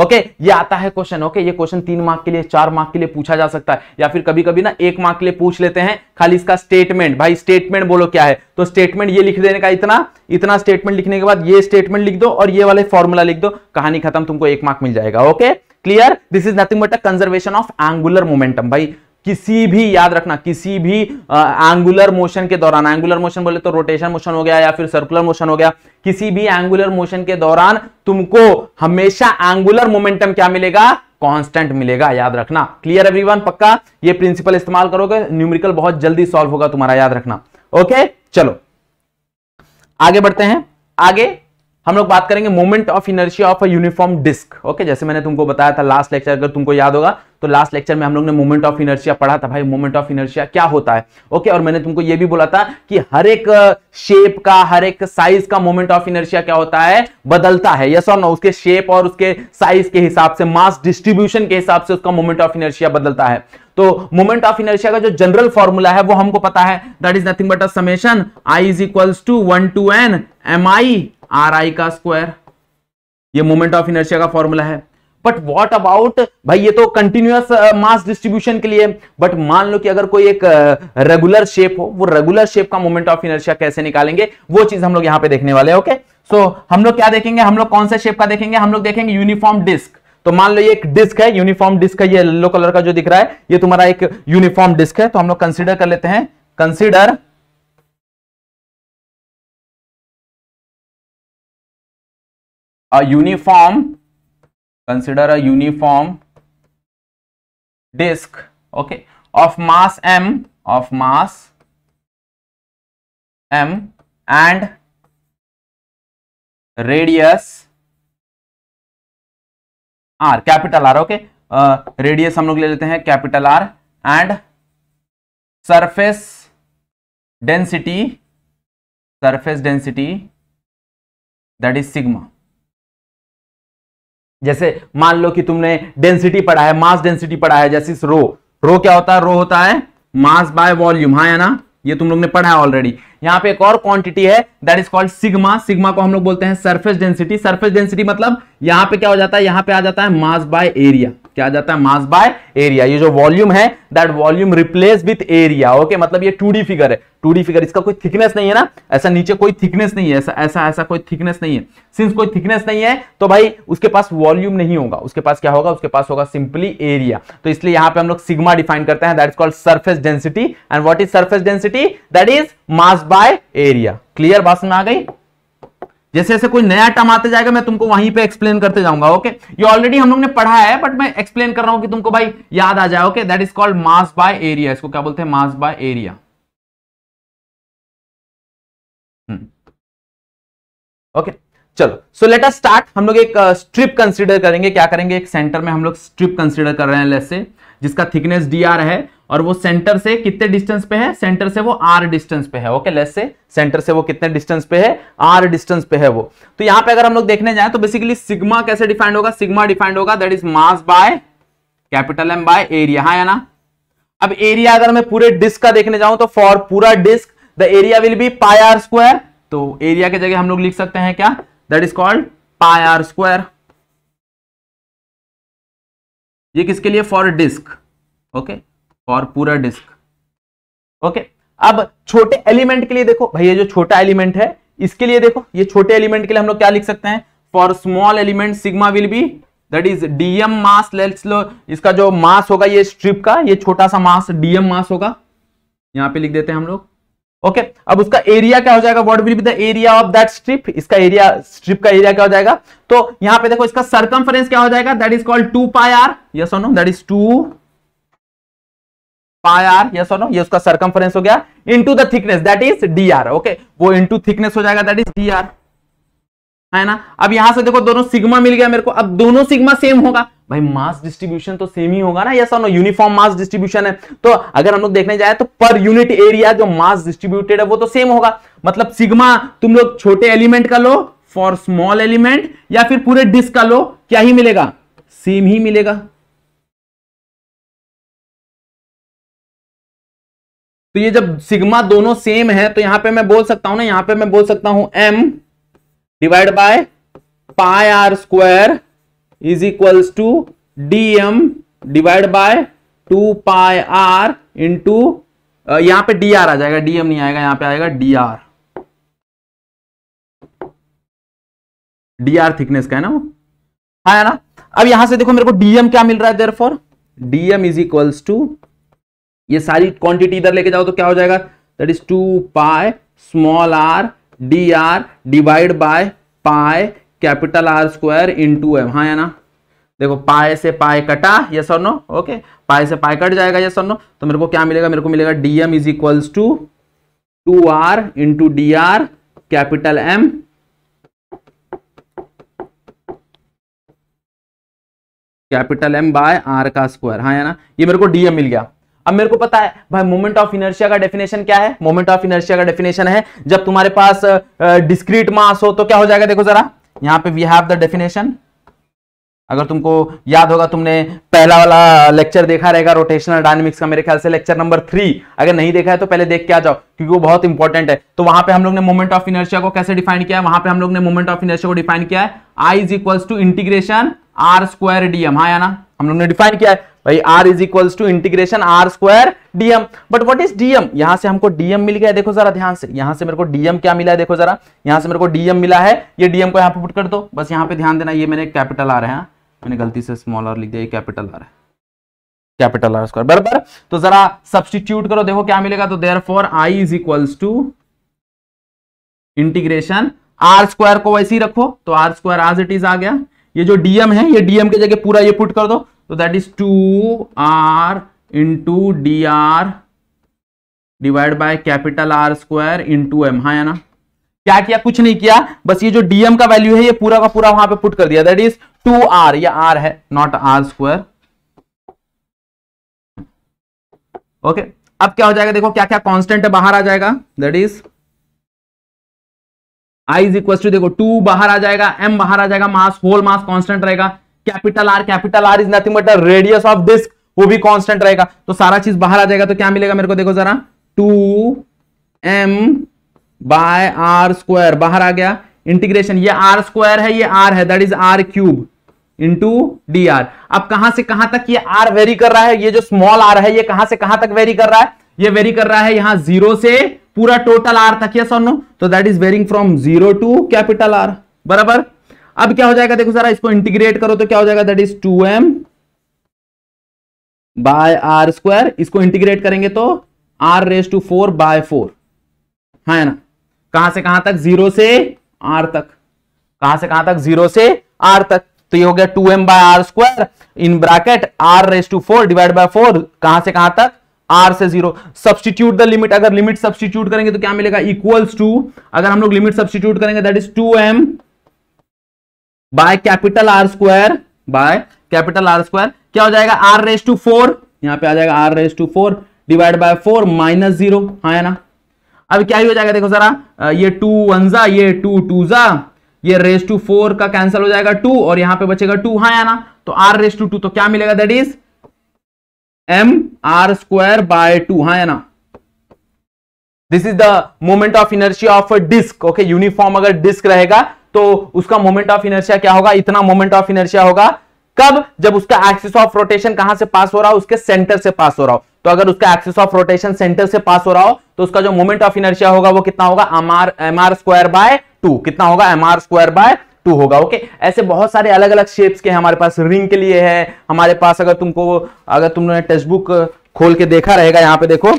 ओके ये आता है क्वेश्चन ओके ये क्वेश्चन तीन मार्क के लिए चार मार्क के लिए पूछा जा सकता है या फिर कभी कभी ना एक मार्क के लिए पूछ लेते हैं खाली इसका स्टेटमेंट भाई स्टेटमेंट बोलो क्या है तो स्टेटमेंट ये लिख देने का इतना इतना स्टेटमेंट लिखने के बाद ये स्टेटमेंट लिख दो और ये वाले फॉर्मुला लिख दो कहानी खत्म तुमको एक मार्क मिल जाएगा okay clear this is nothing but a conservation of angular momentum भाई किसी भी याद रखना किसी भी एंगुलर मोशन के दौरान एंगुलर मोशन बोले तो रोटेशन मोशन हो गया या फिर सर्कुलर मोशन हो गया किसी भी एंगुलर मोशन के दौरान तुमको हमेशा एंगुलर मोमेंटम क्या मिलेगा कांस्टेंट मिलेगा याद रखना क्लियर एवरीवन पक्का ये प्रिंसिपल इस्तेमाल करोगे न्यूमेरिकल बहुत जल्दी सॉल्व होगा तुम्हारा याद रखना ओके चलो आगे बढ़ते हैं आगे हम लोग बात करेंगे moment of inertia of a uniform disc okay जैसे मैंने तुमको बताया था लास्ट लेक्चर अगर तुमको याद होगा तो लास्ट लेक्चर में हम लोग ने मोमेंट ऑफ इनर्शिया पढ़ा था भाई मोमेंट ऑफ इनर्शिया क्या होता है ओके और मैंने तुमको ये भी बोला था कि हर एक शेप का हर एक साइज का मोमेंट ऑफ इनर्शिया क्या होता है बदलता है यस और नो उसके शेप और उसके साइज के हिसाब से मास डिस्ट्रीब्यूशन के हिसाब से उसका मोमेंट ऑफ इनर्शिया बदलता है तो मोमेंट ऑफ इनर्शिया का जो जनरल फॉर्मूला है वो हमको पता है that is nothing but a summation I is equals to one to N M I R I का स्क्वायर ये मोमेंट ऑफ इनर्शिया का फॉर्मूला है बट वॉट अबाउट भाई ये तो कंटिन्यूस मास डिस्ट्रीब्यूशन के लिए बट मान लो कि अगर कोई एक रेगुलर uh, शेप हो वो रेगुलर शेप का मोमेंट ऑफ इनर्शिया कैसे निकालेंगे वो चीज हम लोग यहाँ पे देखने वाले ओके सो so, हम लोग क्या देखेंगे हम लोग कौन सा शेप का देखेंगे हम लोग देखेंगे यूनिफॉर्म डिस्क तो मान लो ये एक डिस्क है यूनिफॉर्म डिस्क है ये येलो कलर का जो दिख रहा है ये तुम्हारा एक यूनिफॉर्म डिस्क है तो हम लोग कंसिडर कर लेते हैं consider a uniform consider a uniform disk okay of mass m of mass m and radius r capital r okay radius uh, हम लोग ले लेते हैं capital R and surface density surface density that is sigma जैसे मान लो कि तुमने डेंसिटी पढ़ा है मास डेंसिटी पढ़ा है जैसे रो रो क्या होता है रो होता है मास बाय वॉल्यूम हाँ या ना ये तुम लोग ने पढ़ा है ऑलरेडी यहाँ पे एक और क्वांटिटी है that is called sigma sigma को हम लोग बोलते हैं सरफेस डेंसिटी सरफेस डेंसिटी मतलब यहाँ पे क्या हो जाता है यहाँ पे आ जाता है मास बाय एरिया क्या जाता है मास बाय एरिया ये जो वॉल्यूम है that volume replace with area okay मतलब ये टू फिगर है टू फिगर इसका कोई थिकनेस नहीं है ना ऐसा नीचे कोई थिकनेस नहीं है ऐसा ऐसा ऐसा कोई थिकनेस नहीं है सिंस कोई थिकनेस नहीं है तो भाई उसके पास वॉल्यूम नहीं होगा उसके पास क्या होगा उसके पास होगा सिंपली एरिया तो इसलिए यहां पे हम लोग सिग्मा डिफाइन करते हैं that is called surface density and what is surface density that is mass by area clear बात में आ गई जैसे जैसे कोई नया टर्म आते जाएगा मैं तुमको वहीं पे एक्सप्लेन करते जाऊंगा ओके ये ऑलरेडी हम लोग ने पढ़ा है बट मैं एक्सप्लेन कर रहा हूं कि तुमको भाई याद आ जाए okay that is called mass by area इसको क्या बोलते हैं मास बाय एरिया ओके चलो सो लेट अस स्टार्ट हम लोग एक स्ट्रिप uh, करेंगे क्या करेंगे एक सेंटर में हम लोग स्ट्रिप कंसिडर कर रहे हैं लेस से जिसका थिकनेस डी आर है और वो सेंटर से कितने डिस्टेंस पे है सेंटर से वो आर डिस्टेंस पे है ओके लेस से सेंटर से वो कितने डिस्टेंस पे है आर डिस्टेंस पे है वो तो यहां पे अगर हम लोग देखने जाए तो बेसिकली सिग्मा कैसे डिफाइंड होगा सिग्मा डिफाइंड होगा that is mass by capital M by area हाँ ना अब एरिया अगर मैं पूरे डिस्क का देखने जाऊं तो फॉर पूरा disc the area will be pi R square तो एरिया की जगह हम लोग लिख सकते हैं क्या that is called pi R square ये किसके लिए फॉर डिस्क ओके फॉर पूरा डिस्क ओके अब छोटे एलिमेंट के लिए देखो भाई जो छोटा एलिमेंट है इसके लिए देखो ये छोटे एलिमेंट के लिए हम लोग क्या लिख सकते हैं for small element sigma will be that is DM mass let's लो इसका जो मास होगा ये स्ट्रिप का ये छोटा सा मास डीएम मास होगा यहां पे लिख देते हैं हम लोग ओके okay, अब उसका एरिया क्या हो जाएगा what will be the area of that strip इसका एरिया स्ट्रिप का एरिया क्या हो जाएगा तो यहां पे देखो इसका सर्कम्फरेंस क्या हो जाएगा that is called two pi R yes no that is two pi R yes और नो ये उसका सरकमफ्रेंस हो गया into the thickness that is D R okay वो इनटू थिकनेस हो जाएगा दैट इज डी आर है ना अब यहां से देखो दोनों सिग्मा मिल गया मेरे को अब दोनों सिग्मा सेम होगा भाई मास डिस्ट्रीब्यूशन तो सेम ही होगा ना यस और नो यूनिफॉर्म मास डिस्ट्रीब्यूशन है तो अगर हम लोग देखने जाए तो पर यूनिट एरिया जो मास डिस्ट्रीब्यूटेड है वो तो सेम होगा मतलब सिग्मा तुम लोग छोटे एलिमेंट का लो फॉर स्मॉल एलिमेंट या फिर पूरे डिस्क का लो क्या ही मिलेगा सेम ही मिलेगा तो ये जब सिग्मा दोनों सेम है तो यहां पे मैं बोल सकता हूं ना यहां पे मैं बोल सकता हूं M divide by pi R square is equals to D M divide by two pi R into यहां पे डी आर आ जाएगा डीएम नहीं आएगा यहां पे आएगा D R D R thickness का है ना वो आया हाँ, है ना अब यहां से देखो मेरे को डीएम क्या मिल रहा है therefore DM is equals to ये सारी क्वांटिटी इधर लेके जाओ तो क्या हो जाएगा that is two pi small R D R divide by pi capital R square into M हाँ ना देखो पाए से पाए कटा ये सर नो ओके पाए से पाए कट जाएगा ये सर नो तो मेरे को क्या मिलेगा मेरे को मिलेगा D M is equals to two R into D R capital M capital M by R का स्क्वायर हाँ या ना ये मेरे को डीएम मिल गया अब मेरे को पता है भाई मोमेंट ऑफ इनर्शिया का डेफिनेशन क्या है मोमेंट ऑफ इनर्शिया का डेफिनेशन है जब तुम्हारे पास डिस्क्रीट मास हो तो क्या हो जाएगा देखो जरा यहाँ पे वी हैव द डेफिनेशन अगर तुमको याद होगा तुमने पहला वाला लेक्चर देखा रहेगा रोटेशनल डायनेमिक्स का मेरे ख्याल से लेक्चर नंबर थ्री अगर नहीं देखा है तो पहले देख के आ जाओ क्योंकि वो बहुत इंपॉर्टेंट है तो वहां पे हम लोग ने मोमेंट ऑफ इनर्शिया को कैसे डिफाइन किया है वहां पे हम लोग ने मोमेंट ऑफ इनर्शिया को डिफाइन किया है I is equals to integration R square D M हाँ ना हम लोग ने डिफाइन किया है भाई r is equals to integration R square DM but what is DM यहां से हमको डीएम मिल गया देखो जरा ध्यान से यहां से मेरे को डीएम क्या मिला है देखो जरा यहां से मेरे को डीएम मिला है ये डीएम को यहां पे पुट कर दो बस यहां पे ध्यान देना ये मैंने कैपिटल आ रहे हैं मैंने गलती से स्मॉल आर लिख दिया ये कैपिटल आ रहा है कैपिटल आर स्क्वायर बराबर तो जरा सब्सटीट्यूट करो देखो क्या मिलेगा तो therefore I is equals to integration R square को वैसे ही रखो तो R square as it is आ गया ये जो डीएम है ये डीएम के जगह पूरा ये पुट कर दो that is two R into D R divide by capital R square into M हाँ ना क्या किया कुछ नहीं किया बस ये जो डीएम का वैल्यू है ये पूरा का पूरा वहां पे पुट कर दिया दैट इज टू आर या आर है नॉट आर स्क्वायर ओके अब क्या हो जाएगा देखो क्या क्या कांस्टेंट बाहर आ जाएगा that is I is equal to देखो टू बाहर आ जाएगा एम बाहर आ जाएगा मास होल मास कांस्टेंट रहेगा capital R capital R is nothing but radius of disc वो भी कांस्टेंट रहेगा तो सारा चीज बाहर आ जाएगा तो क्या मिलेगा मेरे को देखो जरा two M by R square बाहर आ गया इंटीग्रेशन ये आर स्क्वायर है ये आर है that is R cube into D R अब कहां से कहां तक ये आर वेरी कर रहा है ये जो स्मॉल आर है ये कहां से कहां तक वेरी कर रहा है ये वेरी कर रहा है यहां जीरो से पूरा टोटल आर तक यस और नो तो that is varying from zero to capital R बराबर अब क्या हो जाएगा देखो सारा इसको इंटीग्रेट करो तो क्या हो जाएगा that is two M by R square इसको इंटीग्रेट करेंगे तो R raise to four by four है ना कहां से कहां तक जीरो से आर तक कहां से कहां तक जीरो से आर तक तो ये हो गया two M by R square in bracket R raise to four divide by four कहां से कहां तक आर से जीरो सब्सटीट्यूट द लिमिट अगर लिमिट सब्सटीट्यूट करेंगे तो क्या मिलेगा इक्वल्स टू अगर हम लोग लिमिट सब्सटीट्यूट करेंगे that is two M by capital R square by capital R square क्या हो जाएगा आर रेस टू फोर यहां पे आ जाएगा R raise to four divide by four minus zero हाँ है ना अब क्या हो जाएगा देखो जरा ये टू वन जा ये टू टू जा ये रेस टू फोर का कैंसिल हो जाएगा टू और यहां पे बचेगा टू हाँ है ना तो आर रेस टू टू तो क्या मिलेगा that is M R square by two हाँ है ना this is the moment of inertia of a disc okay uniform अगर डिस्क रहेगा तो उसका मोमेंट ऑफ इनर्शिया क्या होगा इतना मोमेंट ऑफ इनर्शिया होगा कब जब उसका एक्सिस ऑफ रोटेशन कहां से पास हो रहा हो उसके सेंटर से पास हो रहा हो तो अगर उसका एक्सिस ऑफ रोटेशन सेंटर से पास हो रहा हो तो उसका जो मोमेंट ऑफ इनर्शिया होगा वो कितना होगा M R square by two कितना होगा M R square by two होगा ओके ऐसे बहुत सारे अलग अलग शेप्स के हमारे पास रिंग के लिए है हमारे पास अगर तुमको अगर तुमने टेक्स्ट बुक खोल के देखा रहेगा यहाँ पे देखो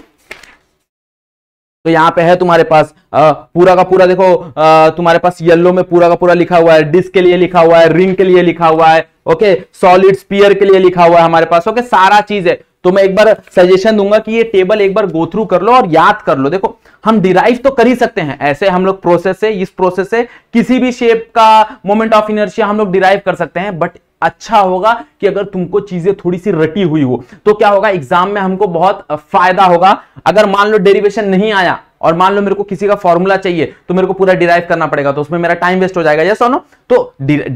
तो यहाँ पे है तुम्हारे पास आ, पूरा का पूरा देखो आ, तुम्हारे पास येलो में पूरा का पूरा लिखा हुआ है डिस्क के लिए लिखा हुआ है रिंग के लिए लिखा हुआ है ओके सॉलिड स्पीयर के लिए लिखा हुआ है हमारे पास ओके सारा चीज है तो मैं एक बार सजेशन दूंगा कि ये टेबल एक बार गो थ्रू कर लो और याद कर लो देखो हम डिराइव तो कर ही सकते हैं ऐसे हम लोग प्रोसेस से इस प्रोसेस से किसी भी शेप का मोमेंट ऑफ इनर्शिया हम लोग डिराइव कर सकते हैं बट अच्छा होगा कि अगर तुमको चीजें थोड़ी सी रटी हुई हो तो क्या होगा एग्जाम में हमको बहुत फायदा होगा अगर मान लो डेरिवेशन नहीं आया और मान लो मेरे को किसी का फॉर्मूला चाहिए तो मेरे को पूरा डिराइव करना पड़ेगा तो उसमें मेरा टाइम वेस्ट हो जाएगा जैसा तो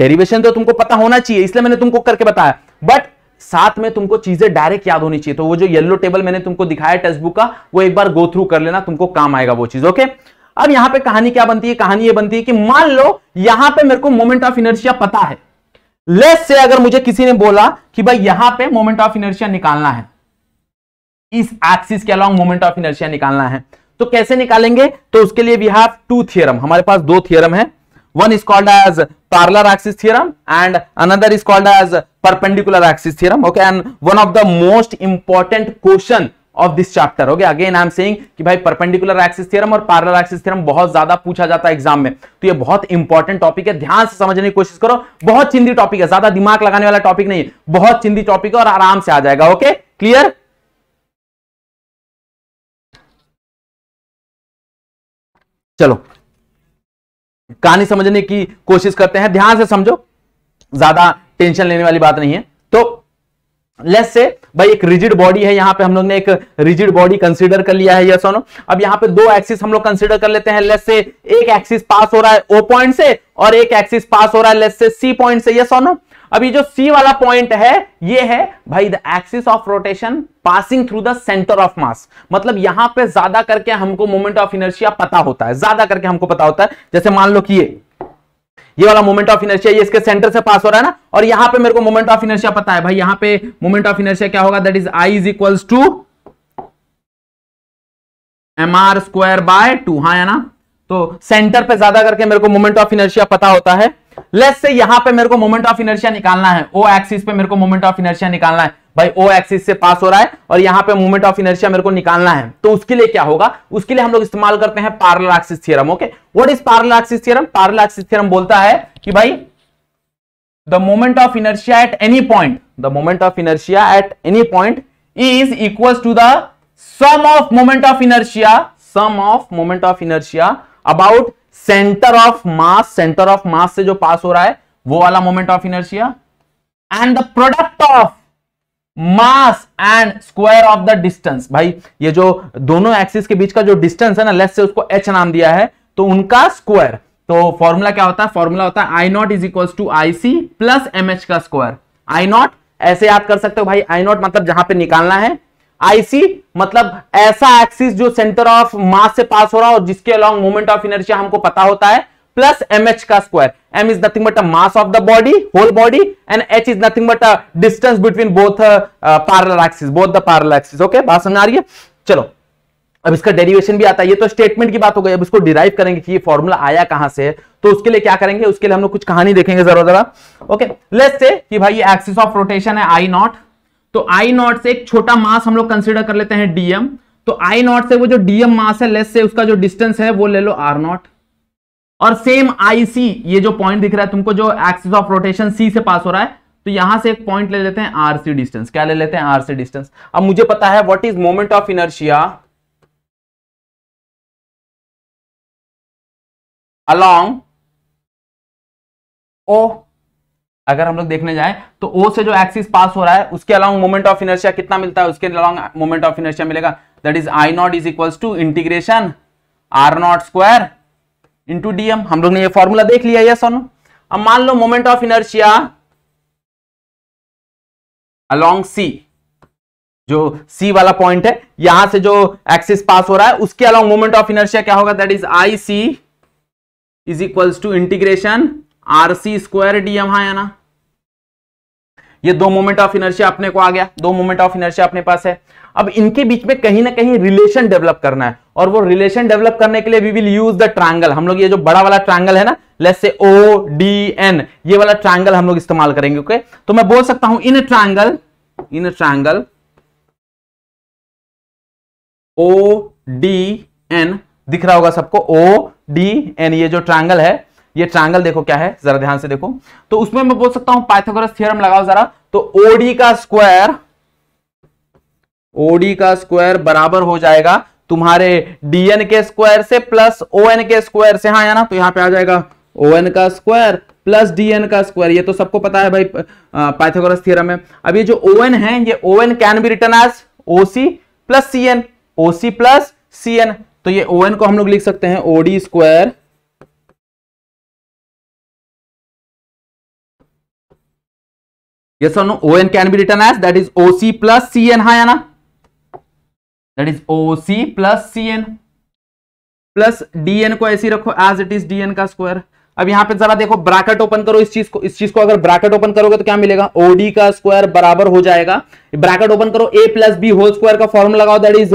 डेरिवेशन तो तुमको पता होना चाहिए इसलिए मैंने तुमको करके बताया बट साथ में तुमको चीजें डायरेक्ट याद होनी चाहिए तो वो जो येलो टेबल मैंने तुमको दिखाया टेक्स्ट बुक का वो एक बार गो थ्रू कर लेना तुमको काम आएगा वो चीज ओके अब यहां पे कहानी क्या बनती है कहानी ये बनती है कि मान लो यहां पे मेरे को मोमेंट ऑफ इनर्शिया पता है लेस से अगर मुझे किसी ने बोला कि भाई यहां पे मोमेंट ऑफ इनर्शिया निकालना है इस एक्सिस के अलॉन्ग मोमेंट ऑफ इनर्शिया निकालना है तो कैसे निकालेंगे तो उसके लिए वी हैव टू थियरम हमारे पास दो थियरम है one is called as parallel axis theorem and another is called as perpendicular axis theorem okay and one of the most important question of this chapter हो गया अगेन आई एम सेइंग कि भाई परपेंडिकुलर एक्सिस थ्योरम और पैरेलल एक्सिस थ्योरम बहुत ज्यादा पूछा जाता है एग्जाम में तो ये बहुत इंपॉर्टेंट टॉपिक है ध्यान से समझने की कोशिश करो बहुत चिंदी टॉपिक है ज्यादा दिमाग लगाने वाला टॉपिक नहीं है बहुत चिंदी टॉपिक है और आराम से आ जाएगा ओके क्लियर चलो कहानी समझने की कोशिश करते हैं ध्यान से समझो ज्यादा टेंशन लेने वाली बात नहीं है तो लेस से भाई एक रिजिड बॉडी है यहाँ पे हम लोग ने एक रिजिड बॉडी कंसीडर कर लिया है यस और अब यहाँ पे दो एक्सिस हम लोग कंसीडर कर लेते हैं लेस से एक एक्सिस पास हो रहा है ओ पॉइंट से और एक एक्सिस पास हो रहा है लेस से सी पॉइंट से यस और अब ये जो सी वाला पॉइंट है ये है भाई the axis of rotation passing through the centre of mass मतलब यहां पे ज्यादा करके हमको मोमेंट ऑफ इनर्शिया पता होता है ज्यादा करके हमको पता होता है जैसे मान लो कि ये ये वाला मोमेंट ऑफ इनर्शिया ये इसके सेंटर से पास हो रहा है ना और यहां पे मेरे को मोमेंट ऑफ इनर्शिया पता है भाई यहां पे मोमेंट ऑफ इनर्शिया क्या होगा that is I is equal to M R square by two हाँ है ना तो सेंटर पे ज्यादा करके मेरे को मोमेंट ऑफ इनर्शिया पता होता है लेट्स से यहां पे मेरे को मोमेंट ऑफ इनर्शिया निकालना है ओ एक्सिस पे मेरे को मोमेंट ऑफ इनर्शिया निकालना है भाई ओ एक्सिस से पास हो रहा है और यहां पे मोमेंट ऑफ इनर्शिया मेरे को निकालना है तो उसके लिए क्या होगा उसके लिए हम लोग इस्तेमाल करते हैं parallel axis theorem okay what is parallel axis theorem parallel axis theorem बोलता है कि भाई the moment of inertia at any point the moment of inertia at any point is equal to the sum of moment of inertia sum of moment of inertia about centre of mass centre of mass से जो पास हो रहा है वो वाला moment of inertia and the product of mass and square of the distance भाई ये जो दोनों एक्सिस के बीच का जो डिस्टेंस है ना लेस से उसको एच नाम दिया है तो उनका स्क्वायर तो फॉर्मूला क्या होता है फॉर्मूला होता है I nought is equal to I C plus M H का स्क्वायर आई नॉट ऐसे याद कर सकते हो भाई आई नॉट मतलब जहां पे निकालना है आईसी मतलब ऐसा एक्सिस जो सेंटर ऑफ मास से पास हो रहा हो जिसके अलॉन्ग मोमेंट ऑफ इनर्जिया हमको पता होता है प्लस एम एच का square M is nothing but a mass of the body whole body and H is nothing but a distance between both parallel axis both the parallel axis okay बात समझ आ रही है चलो अब इसका डेरिवेशन भी आता है ये तो स्टेटमेंट की बात हो गई अब इसको डिराइव करेंगे कि ये फॉर्मूला आया कहां से है तो उसके लिए क्या करेंगे उसके लिए हम लोग कुछ कहानी देखेंगे जरा जरा ओके लेट्स से कि भाई ये एक्सिस ऑफ रोटेशन है आई नॉट तो आई नॉट से एक छोटा मास हम लोग कंसिडर कर लेते हैं डीएम तो आई नॉट से वो जो डीएम मास है लेस से उसका जो डिस्टेंस है वो ले लो आर नॉट और सेम आई सी ये जो पॉइंट दिख रहा है तुमको जो एक्सिस ऑफ रोटेशन सी से पास हो रहा है तो यहां से एक पॉइंट ले लेते हैं आर सी डिस्टेंस क्या ले लेते हैं आर सी डिस्टेंस अब मुझे पता है what is moment of inertia along O अगर हम लोग देखने जाए तो ओ से जो एक्सिस पास हो रहा है उसके अलाउंग मोमेंट ऑफ इनर्शिया कितना मिलता है उसके अलाउंग मोमेंट ऑफ इनर्शिया मिलेगा that is I nought is equal to integration R nought square into DM हम लोग ने ये फॉर्मूला देख लिया यस और अब मान लो moment of inertia along C जो सी वाला पॉइंट है यहां से जो एक्सिस पास हो रहा है उसके अलॉन्ग मोमेंट ऑफ इनर्शिया क्या होगा that is I C is equals to integration R C square DM हाँ ना ये दो मोमेंट ऑफ इनर्शिया अपने को आ गया दो मोमेंट ऑफ इनर्शिया अपने पास है अब इनके बीच में कहीं ना कहीं रिलेशन डेवलप करना है और वो रिलेशन डेवलप करने के लिए we will use the triangle हम लोग ये जो बड़ा वाला ट्रायंगल है ना let's say O D N ये वाला ट्रायंगल हम लोग इस्तेमाल करेंगे ओके तो मैं बोल सकता हूं in triangle in triangle O D N दिख रहा होगा सबको ओ डी एन ये जो ट्रायंगल है ये ट्रायंगल देखो क्या है जरा ध्यान से देखो तो उसमें मैं बोल सकता हूं पाइथागोरस थ्योरम लगाओ जरा तो ओडी का स्क्वायर ओडी का स्क्वायर बराबर हो जाएगा तुम्हारे डीएन के स्क्वायर से प्लस ओ एन के स्क्वायर से हाँ या ना तो यहां पे आ जाएगा ओ एन का स्क्वायर प्लस डीएन का स्क्वायर ये तो सबको पता है भाई पाइथागोरस थ्योरम है अब ये जो ओ एन है ये O N can be written as O C plus C N O C plus C N तो ये ओ एन को हम लोग लिख सकते हैं OD square yes or no on can be written as that is oc plus cn hai na that is oc plus cn plus DN को ऐसी रखो as it is DN ka square अब यहां पे जरा देखो ब्रैकेट ओपन करो इस चीज को इस चीज को अगर ब्रैकेट ओपन करोगे तो क्या मिलेगा ओडी का स्क्वायर बराबर हो जाएगा ब्रैकेट ओपन करो A plus B whole square का फॉर्म लगाओ दैट इज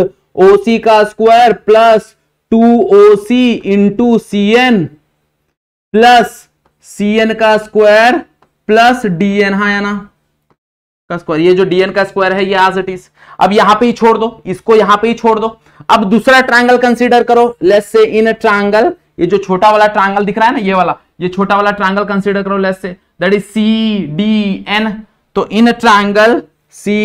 ओसी का square plus two O C into C N plus C N का स्क्वायर प्लस डी एन हा ना का स्क्वायर ये जो डीएन का स्क्वायर है ये एज इट इज अब यहां पे ही छोड़ दो इसको यहां पे ही छोड़ दो अब दूसरा ट्रायंगल कंसीडर करो लेट्स से इन ट्रायंगल ये जो छोटा वाला ट्रायंगल दिख रहा है ना ये वाला ये छोटा वाला ट्रायंगल कंसीडर करो let's say that is C D N तो in triangle C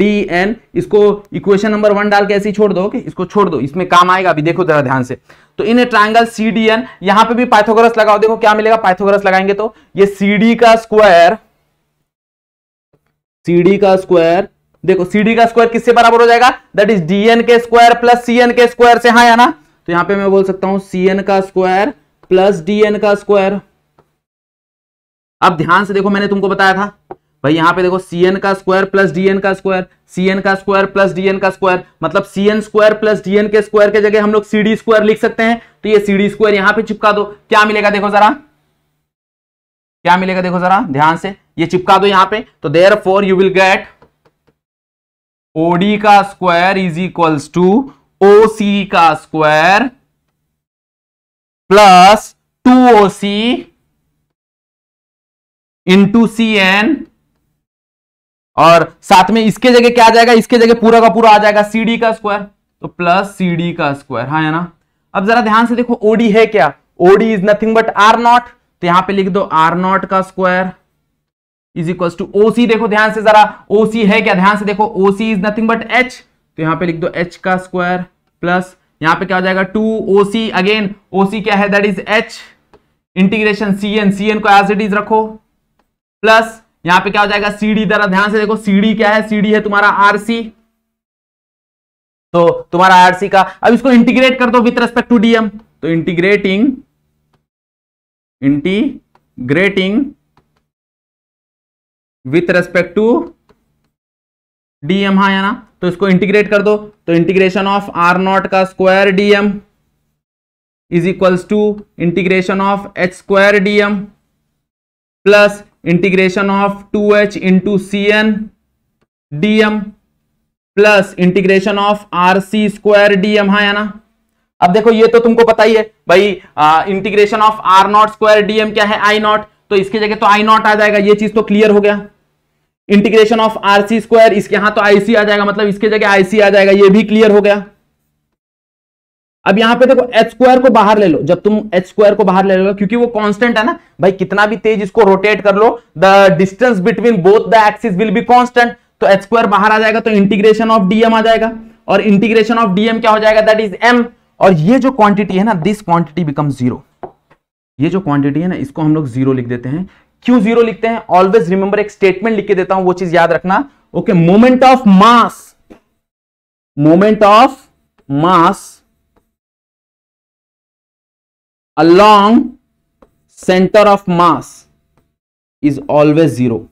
D N इसको इक्वेशन नंबर वन डाल के ऐसे ही छोड़ दो कि इसको छोड़ दो इसमें काम आएगा अभी देखो जरा ध्यान से तो in triangle C D N यहां पे भी पाइथोगरस लगाओ देखो क्या मिलेगा पाइथोगरस लगाएंगे तो ये सी डी का स्क्वायर सीडी का स्क्वायर देखो सीडी का स्क्वायर किससे बराबर हो जाएगा दैट इज डीएन के स्क्वायर प्लस सी के स्क्वायर से हाँ या ना तो यहां पे मैं बोल सकता हूं सी का स्क्वायर प्लस डीएन का स्क्वायर अब ध्यान से देखो मैंने तुमको बताया था भाई यहां पे देखो सी का स्क्वायर प्लस डीएन का स्क्वायर सी का स्क्वायर प्लस डीएन का स्क्वायर मतलब सीएन स्क्वायर प्लस डीएन के स्क्वायर के जगह हम लोग सीडी स्क्वायर लिख सकते हैं तो ये सीडी स्क्वायर यहां पे चिपका दो क्या मिलेगा देखो जरा क्या मिलेगा देखो जरा ध्यान से ये चिपका दो यहां पे तो therefore you will get OD का square is equals to O C का square plus two O C into C N और साथ में इसके जगह क्या आ जाएगा इसके जगह पूरा का पूरा आ जाएगा सी डी का स्क्वायर तो प्लस सी का स्क्वायर हाँ है ना अब जरा ध्यान से देखो ओडी है क्या OD is nothing but R nought तो यहां पे लिख दो आर नॉट का square is equal to OC देखो ध्यान से जरा ओसी है क्या ध्यान से देखो OC is nothing but H तो यहां पे लिख दो एच का स्क्वायर प्लस यहां पे क्या हो जाएगा टू ओसी अगेन ओसी क्या है that is H integration C N C N को एज इट इज रखो प्लस यहां पे क्या हो जाएगा सी डी जरा ध्यान से देखो सी डी क्या है सी डी है तुम्हारा आर सी तो तुम्हारा आर सी का अब इसको इंटीग्रेट कर दो विथ रेस्पेक्ट टू डीएम तो integrating integrating with respect to D M हाँ या ना तो इसको इंटीग्रेट कर दो तो इंटीग्रेशन ऑफ आर नॉट का square D M is equals to integration of H square D M plus integration of two H into C N D M plus integration of R C square D M हाँ या ना अब देखो ये तो तुमको पता ही है भाई integration of R nought square DM क्या है आई नॉट तो इसकी जगह तो आई नॉट आ जाएगा ये चीज तो क्लियर हो गया इंटीग्रेशन ऑफ आरसी स्क्वायर इसके यहां तो आईसी आ जाएगा मतलब इसके जगह आईसी आ जाएगा ये भी क्लियर हो गया अब यहां पे देखो एच स्क्वायर को बाहर ले लो जब तुम एच स्क्वायर को बाहर ले लो क्योंकि वो कांस्टेंट है ना भाई कितना भी तेज इसको रोटेट कर लो the distance between both the axis will be constant तो एच स्क्वायर बाहर आ जाएगा तो इंटीग्रेशन ऑफ डीएम आ जाएगा और इंटीग्रेशन ऑफ डीएम क्या हो जाएगा दैट इज एम और ये जो क्वांटिटी है ना दिस क्वांटिटी बिकम जीरो ये जो क्वांटिटी है ना इसको हम लोग जीरो लिख देते हैं क्यू जीरो लिखते हैं ऑलवेज रिमेंबर एक स्टेटमेंट लिख के देता हूं वो चीज याद रखना okay moment of mass moment of mass along centre of mass is always zero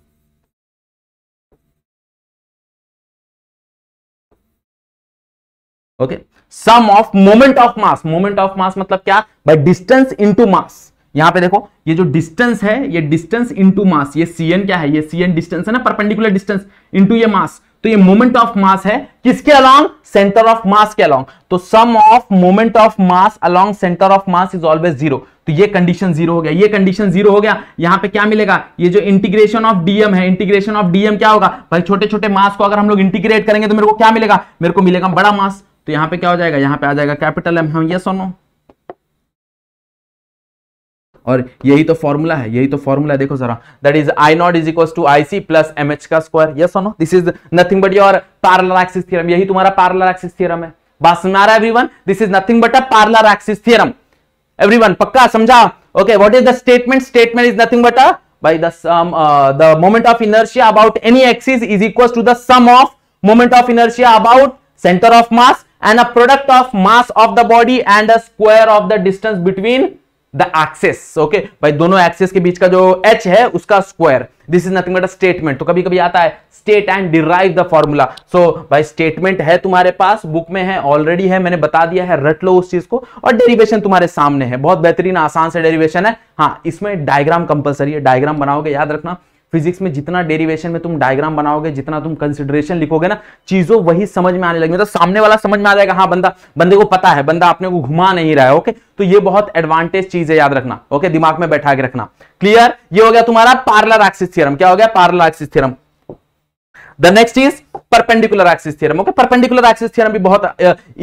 okay sum of moment of mass moment of mass मतलब क्या बाई डिस्टेंस इनटू मास यहां पे देखो ये जो डिस्टेंस है ये डिस्टेंस इनटू मास ये सी क्या है ये सी डिस्टेंस है ना परपेंडिकुलर डिस्टेंस इनटू ये मास तो ये मोमेंट ऑफ मास है किसके अलोंग सेंटर ऑफ मास के अलोंग तो sum of moment of mass along centre of mass is always zero तो ये कंडीशन जीरो हो गया ये कंडीशन जीरो हो गया यहां पे क्या मिलेगा ये जो इंटीग्रेशन ऑफ डीएम है इंटीग्रेशन ऑफ डीएम क्या होगा भाई छोटे छोटे मास को अगर हम लोग इंटीग्रेट करेंगे तो मेरे को क्या मिलेगा मेरे को मिलेगा बड़ा मास तो यहां पे क्या हो जाएगा यहां पे आ जाएगा कैपिटल एम हम ये और और यही तो फॉर्मूला है यही तो फॉर्मूला देखो जरा that is I nought is equal to I C plus M H का स्क्वायर यस और no this is nothing but your parallel axis theorem यही तुम्हारा पार्लर एक्सिस थियरम है बात सुना रहा everyone this is nothing but a parallel axis theorem everyone पक्का समझा okay what is the statement statement is nothing but a by the sum uh, the moment of inertia about any axis is equals to the of of moment of inertia about center of mass and a of of mass of the body and a square of the distance the axes okay भाई दोनों एक्सेस के बीच का जो एच है उसका square this is nothing but a statement तो कभी कभी आता है state and derive the formula so भाई स्टेटमेंट है तुम्हारे पास बुक में है ऑलरेडी है मैंने बता दिया है रट लो उस चीज को और डेरिवेशन तुम्हारे सामने है बहुत बेहतरीन आसान से डेरिवेशन है हाँ इसमें डायग्राम कंपलसरी है डायग्राम बनाओगे याद रखना फिजिक्स में जितना डेरिवेशन में तुम डायग्राम बनाओगे जितना तुम कंसिडरेशन लिखोगे ना चीजों वही समझ में आने लगी मतलब तो सामने वाला समझ में आ जाएगा हाँ बंदा बंदे को पता है बंदा अपने को घुमा नहीं रहा है ओके तो ये बहुत एडवांटेज चीज है याद रखना ओके दिमाग में बैठा के रखना क्लियर ये हो गया तुम्हारा पार्लर एक्सिस थियरम क्या हो गया parallel axis theorem the next is perpendicular axis theorem okay perpendicular axis theorem भी बहुत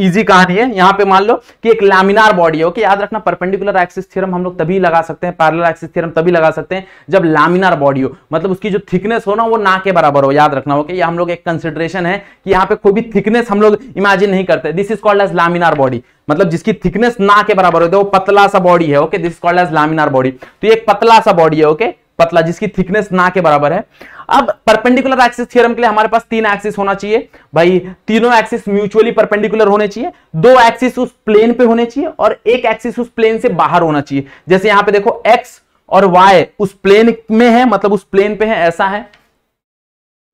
इजी कहानी है यहाँ पे मान लो कि एक लैमिनार बॉडी है ओके याद रखना परपेंडिकुलर एक्सिस थियरम हम लोग तभी लगा सकते हैं पैरेलल एक्सिस थियरम तभी लगा सकते हैं जब लैमिनार बॉडी हो मतलब उसकी जो थिकनेस हो ना वो ना के बराबर हो याद रखना ओके ये हम लोग एक कंसिडरेशन है कि यहाँ पे कोई भी थिकनेस हम लोग इमेजिन नहीं करते this is called as laminar body मतलब जिसकी थिकनेस ना के बराबर होते तो वो पतला सा बॉडी है okay this is called as laminar body तो ये एक पतला सा बॉडी है ओके पतला जिसकी थिकनेस ना के बराबर है अब परपेंडिकुलर एक्सिस थ्योरम के लिए हमारे पास तीन एक्सिस होना चाहिए भाई तीनों एक्सिस म्यूचुअली परपेंडिकुलर होने चाहिए दो एक्सिस उस प्लेन पे होने चाहिए और एक एक्सिस उस प्लेन से बाहर होना चाहिए जैसे यहां पे देखो एक्स और वाई उस प्लेन में है मतलब उस प्लेन पे है ऐसा है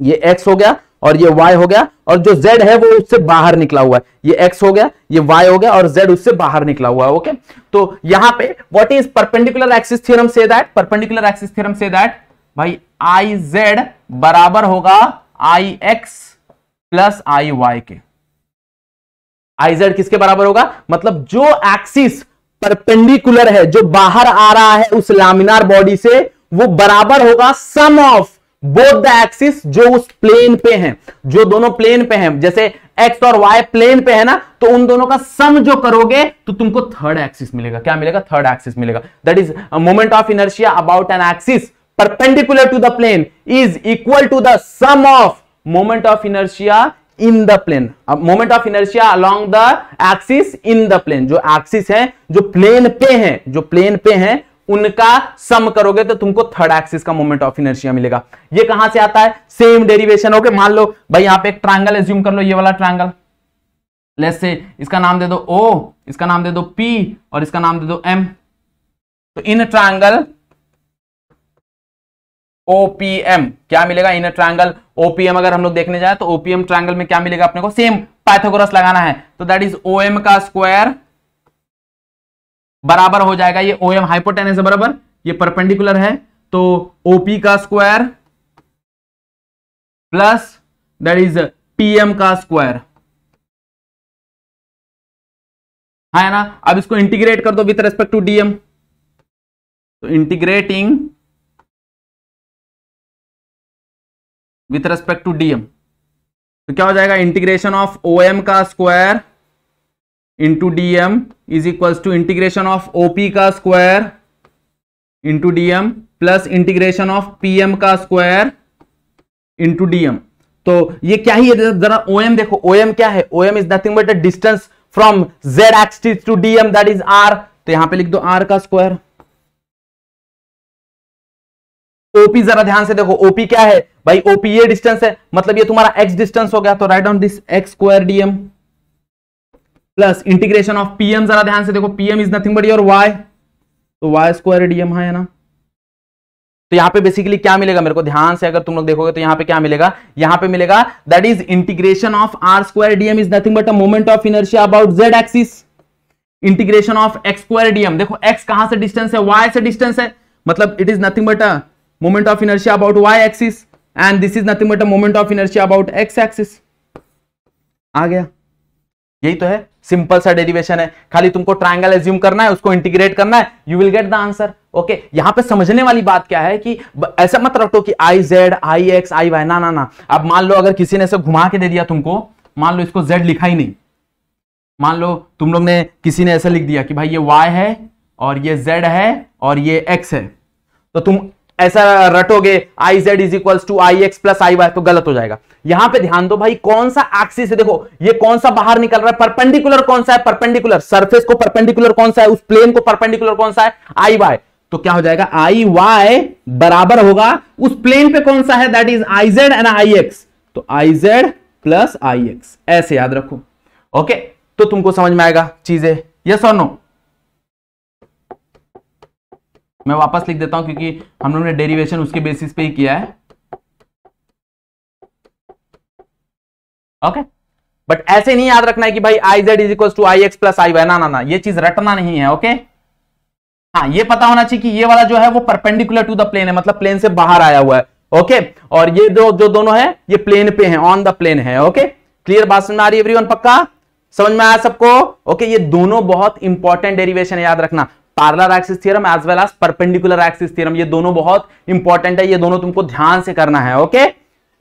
ये एक्स हो गया और ये वाई हो गया और जो जेड है वो उससे बाहर निकला हुआ है ये एक्स हो गया ये वाई हो गया और जेड उससे बाहर निकला हुआ है ओके तो यहां पे what is perpendicular axis theorem से दैट परपेंडिकुलर एक्सिस थ्योरम से दैट भाई आई जेड बराबर होगा I X plus I Y के आई जेड किसके बराबर होगा मतलब जो एक्सिस परपेंडिकुलर है जो बाहर आ रहा है उस लामिनार बॉडी से वो बराबर होगा sum of both the axis जो उस प्लेन पे हैं जो दोनों प्लेन पे हैं जैसे एक्स और वाई प्लेन पे है ना तो उन दोनों का सम जो करोगे तो तुमको थर्ड एक्सिस मिलेगा क्या मिलेगा थर्ड एक्सिस मिलेगा that is moment of inertia about an axis perpendicular to the plane is equal to the sum of moment of inertia in the plane moment of inertia along the axis in the plane जो एक्सिस है जो प्लेन पे है जो प्लेन पे है उनका सम करोगे तो तुमको थर्ड एक्सिस का मोमेंट ऑफ इनर्शिया मिलेगा ये कहां से आता है सेम डेरिवेशन ओके मान लो भाई यहां पे एक ट्रायंगल एज्यूम कर लो ये वाला ट्रायंगल लेट्स से इसका नाम दे दो ओ इसका नाम दे दो पी और इसका नाम दे दो एम तो इन ट्रायंगल ओपीएम क्या मिलेगा इनर ट्राइंगल ओपीएम अगर हम लोग देखने जाए तो ओपीएम ट्राइंगल में क्या मिलेगा अपने को सेम पाइथागोरस लगाना है तो दैट इज ओएम का स्क्वायर बराबर हो जाएगा ये ओएम हाइपोटेनस है बराबर ये परपेंडिकुलर है तो ओपी का square plus that is PM का स्क्वायर हाँ, है ना अब इसको इंटीग्रेट कर दो विथ रेस्पेक्ट टू डीएम तो integrating with respect to DM तो क्या हो जाएगा इंटीग्रेशन ऑफ ओ एम का square into DM is equal to integration of OP का square into DM plus integration of PM का स्क्वायर इंटू डीएम तो ये क्या ही है जरा एम देखो एम क्या है M is nothing but a distance from Z axis to DM that is R तो यहां पे लिख दो आर का स्क्वायर ओपी जरा ध्यान से देखो ओपी क्या है भाई ओपी ये डिस्टेंस है मतलब ये तुम्हारा एक्स डिस्टेंस हो गया तो right on this X square DM plus integration of PM जरा ध्यान से देखो PM is nothing but your Y तो वाई स्क्वायर डीएम है ना तो यहां पे बेसिकली क्या मिलेगा मेरे को ध्यान से अगर तुम लोग देखोगे तो यहां पे क्या मिलेगा यहां पे मिलेगा that is integration of R square DM is nothing but a moment of inertia about Z axis integration of X square DM देखो एक्स कहां से डिस्टेंस है वाई से डिस्टेंस है मतलब it is nothing but a moment of inertia about Y axis and this is nothing but a moment of inertia about X axis आ गया यही तो है सिंपल सा डेरिवेशन है खाली तुमको ट्रायंगल एज्यूम करना है उसको इंटीग्रेट करना है you will get the answer okay यहां पे समझने वाली बात क्या है कि ऐसा मत रखो कि I Z I X I Y ना ना ना अब मान लो अगर किसी ने ऐसे घुमा के दे दिया तुमको मान लो इसको जेड लिखा ही नहीं मान लो तुम लोग ने किसी ने ऐसा लिख दिया कि भाई ये वाई है और ये जेड है और ये एक्स है तो तुम ऐसा रटोगे I Z is equal to I X plus I Y तो गलत हो जाएगा यहां पे ध्यान दो भाई कौन सा एक्सिस है देखो ये कौन सा बाहर निकल रहा है परपेंडिकुलर कौन सा है परपेंडिकुलर सरफेस को परपेंडिकुलर कौन सा है उस प्लेन को परपेंडिकुलर कौन सा है आई वाई तो क्या हो जाएगा आई वाई बराबर होगा उस प्लेन पे कौन सा है that is I Z and I X तो I Z plus I X ऐसे याद रखो ओके तो तुमको समझ में आएगा चीजें यस और नो मैं वापस लिख देता हूं क्योंकि हम लोगों ने डेरिवेशन उसके बेसिस पे ही किया है ओके बट ऐसे नहीं याद रखना है कि भाई I Z is equal to I X plus I Y ना ना ना ये चीज रटना नहीं है ओके हाँ ये पता होना चाहिए कि ये वाला जो है वो परपेंडिकुलर टू द प्लेन है मतलब प्लेन से बाहर आया हुआ है ओके और ये दो जो दोनों है ये प्लेन पे है ऑन द प्लेन है ओके क्लियर बात समझ में आ रही है एवरीवन पक्का समझ में आया सबको ओके ये दोनों बहुत इंपॉर्टेंट डेरिवेशन है याद रखना parallel axis theorem as well as perpendicular axis theorem ये दोनों बहुत इंपॉर्टेंट है ये दोनों तुमको ध्यान से करना है ओके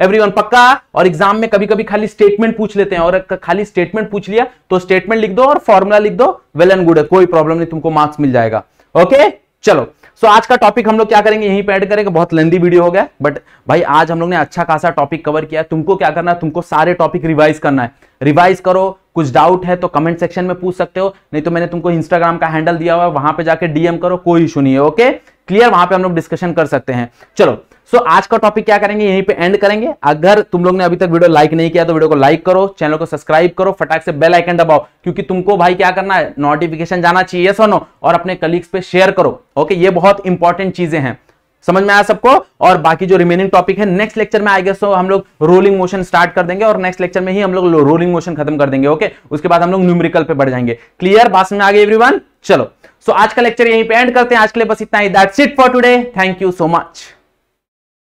एवरीवन पक्का और एग्जाम में कभी कभी खाली स्टेटमेंट पूछ लेते हैं और खाली स्टेटमेंट पूछ लिया तो स्टेटमेंट लिख दो और फॉर्मुला लिख दो वेल एंड गुड है कोई प्रॉब्लम नहीं तुमको मार्क्स मिल जाएगा ओके चलो सो आज का टॉपिक हम लोग क्या करेंगे यहीं पे ऐड करेंगे बहुत लेंदी वीडियो हो गया बट भाई आज हम लोग ने अच्छा खासा टॉपिक कवर किया तुमको क्या करना है तुमको सारे टॉपिक रिवाइज करना है रिवाइज करो कुछ डाउट है तो कमेंट सेक्शन में पूछ सकते हो नहीं तो मैंने तुमको इंस्टाग्राम का हैंडल दिया हुआ है वहां पे जाके डीएम करो कोई इशू नहीं है ओके क्लियर वहां पे हम लोग डिस्कशन कर सकते हैं चलो सो so, आज का टॉपिक क्या करेंगे यहीं पे एंड करेंगे अगर तुम लोग ने अभी तक वीडियो लाइक नहीं किया तो वीडियो को लाइक करो चैनल को सब्सक्राइब करो फटाक से बेल आइकन दबाओ क्योंकि तुमको भाई क्या करना है नोटिफिकेशन जाना चाहिए सोनो और अपने कलीग्स पे शेयर करो ओके ये बहुत इंपॉर्टेंट चीजें हैं समझ में आया सबको और बाकी जो रिमेनिंग टॉपिक है नेक्स्ट लेक्चर में आएगा सो हम लोग रोलिंग मोशन स्टार्ट कर देंगे और नेक्स्ट लेक्चर में ही हम लोग रोलिंग मोशन खत्म कर देंगे ओके उसके बाद हम लोग न्यूमेरिकल पे बढ़ जाएंगे क्लियर बात में आ एवरीवन चलो सो so, आज का लेक्चर यहीं पे एंड करते हैं आज के लिए बस इतना ही that's it for today thank you so much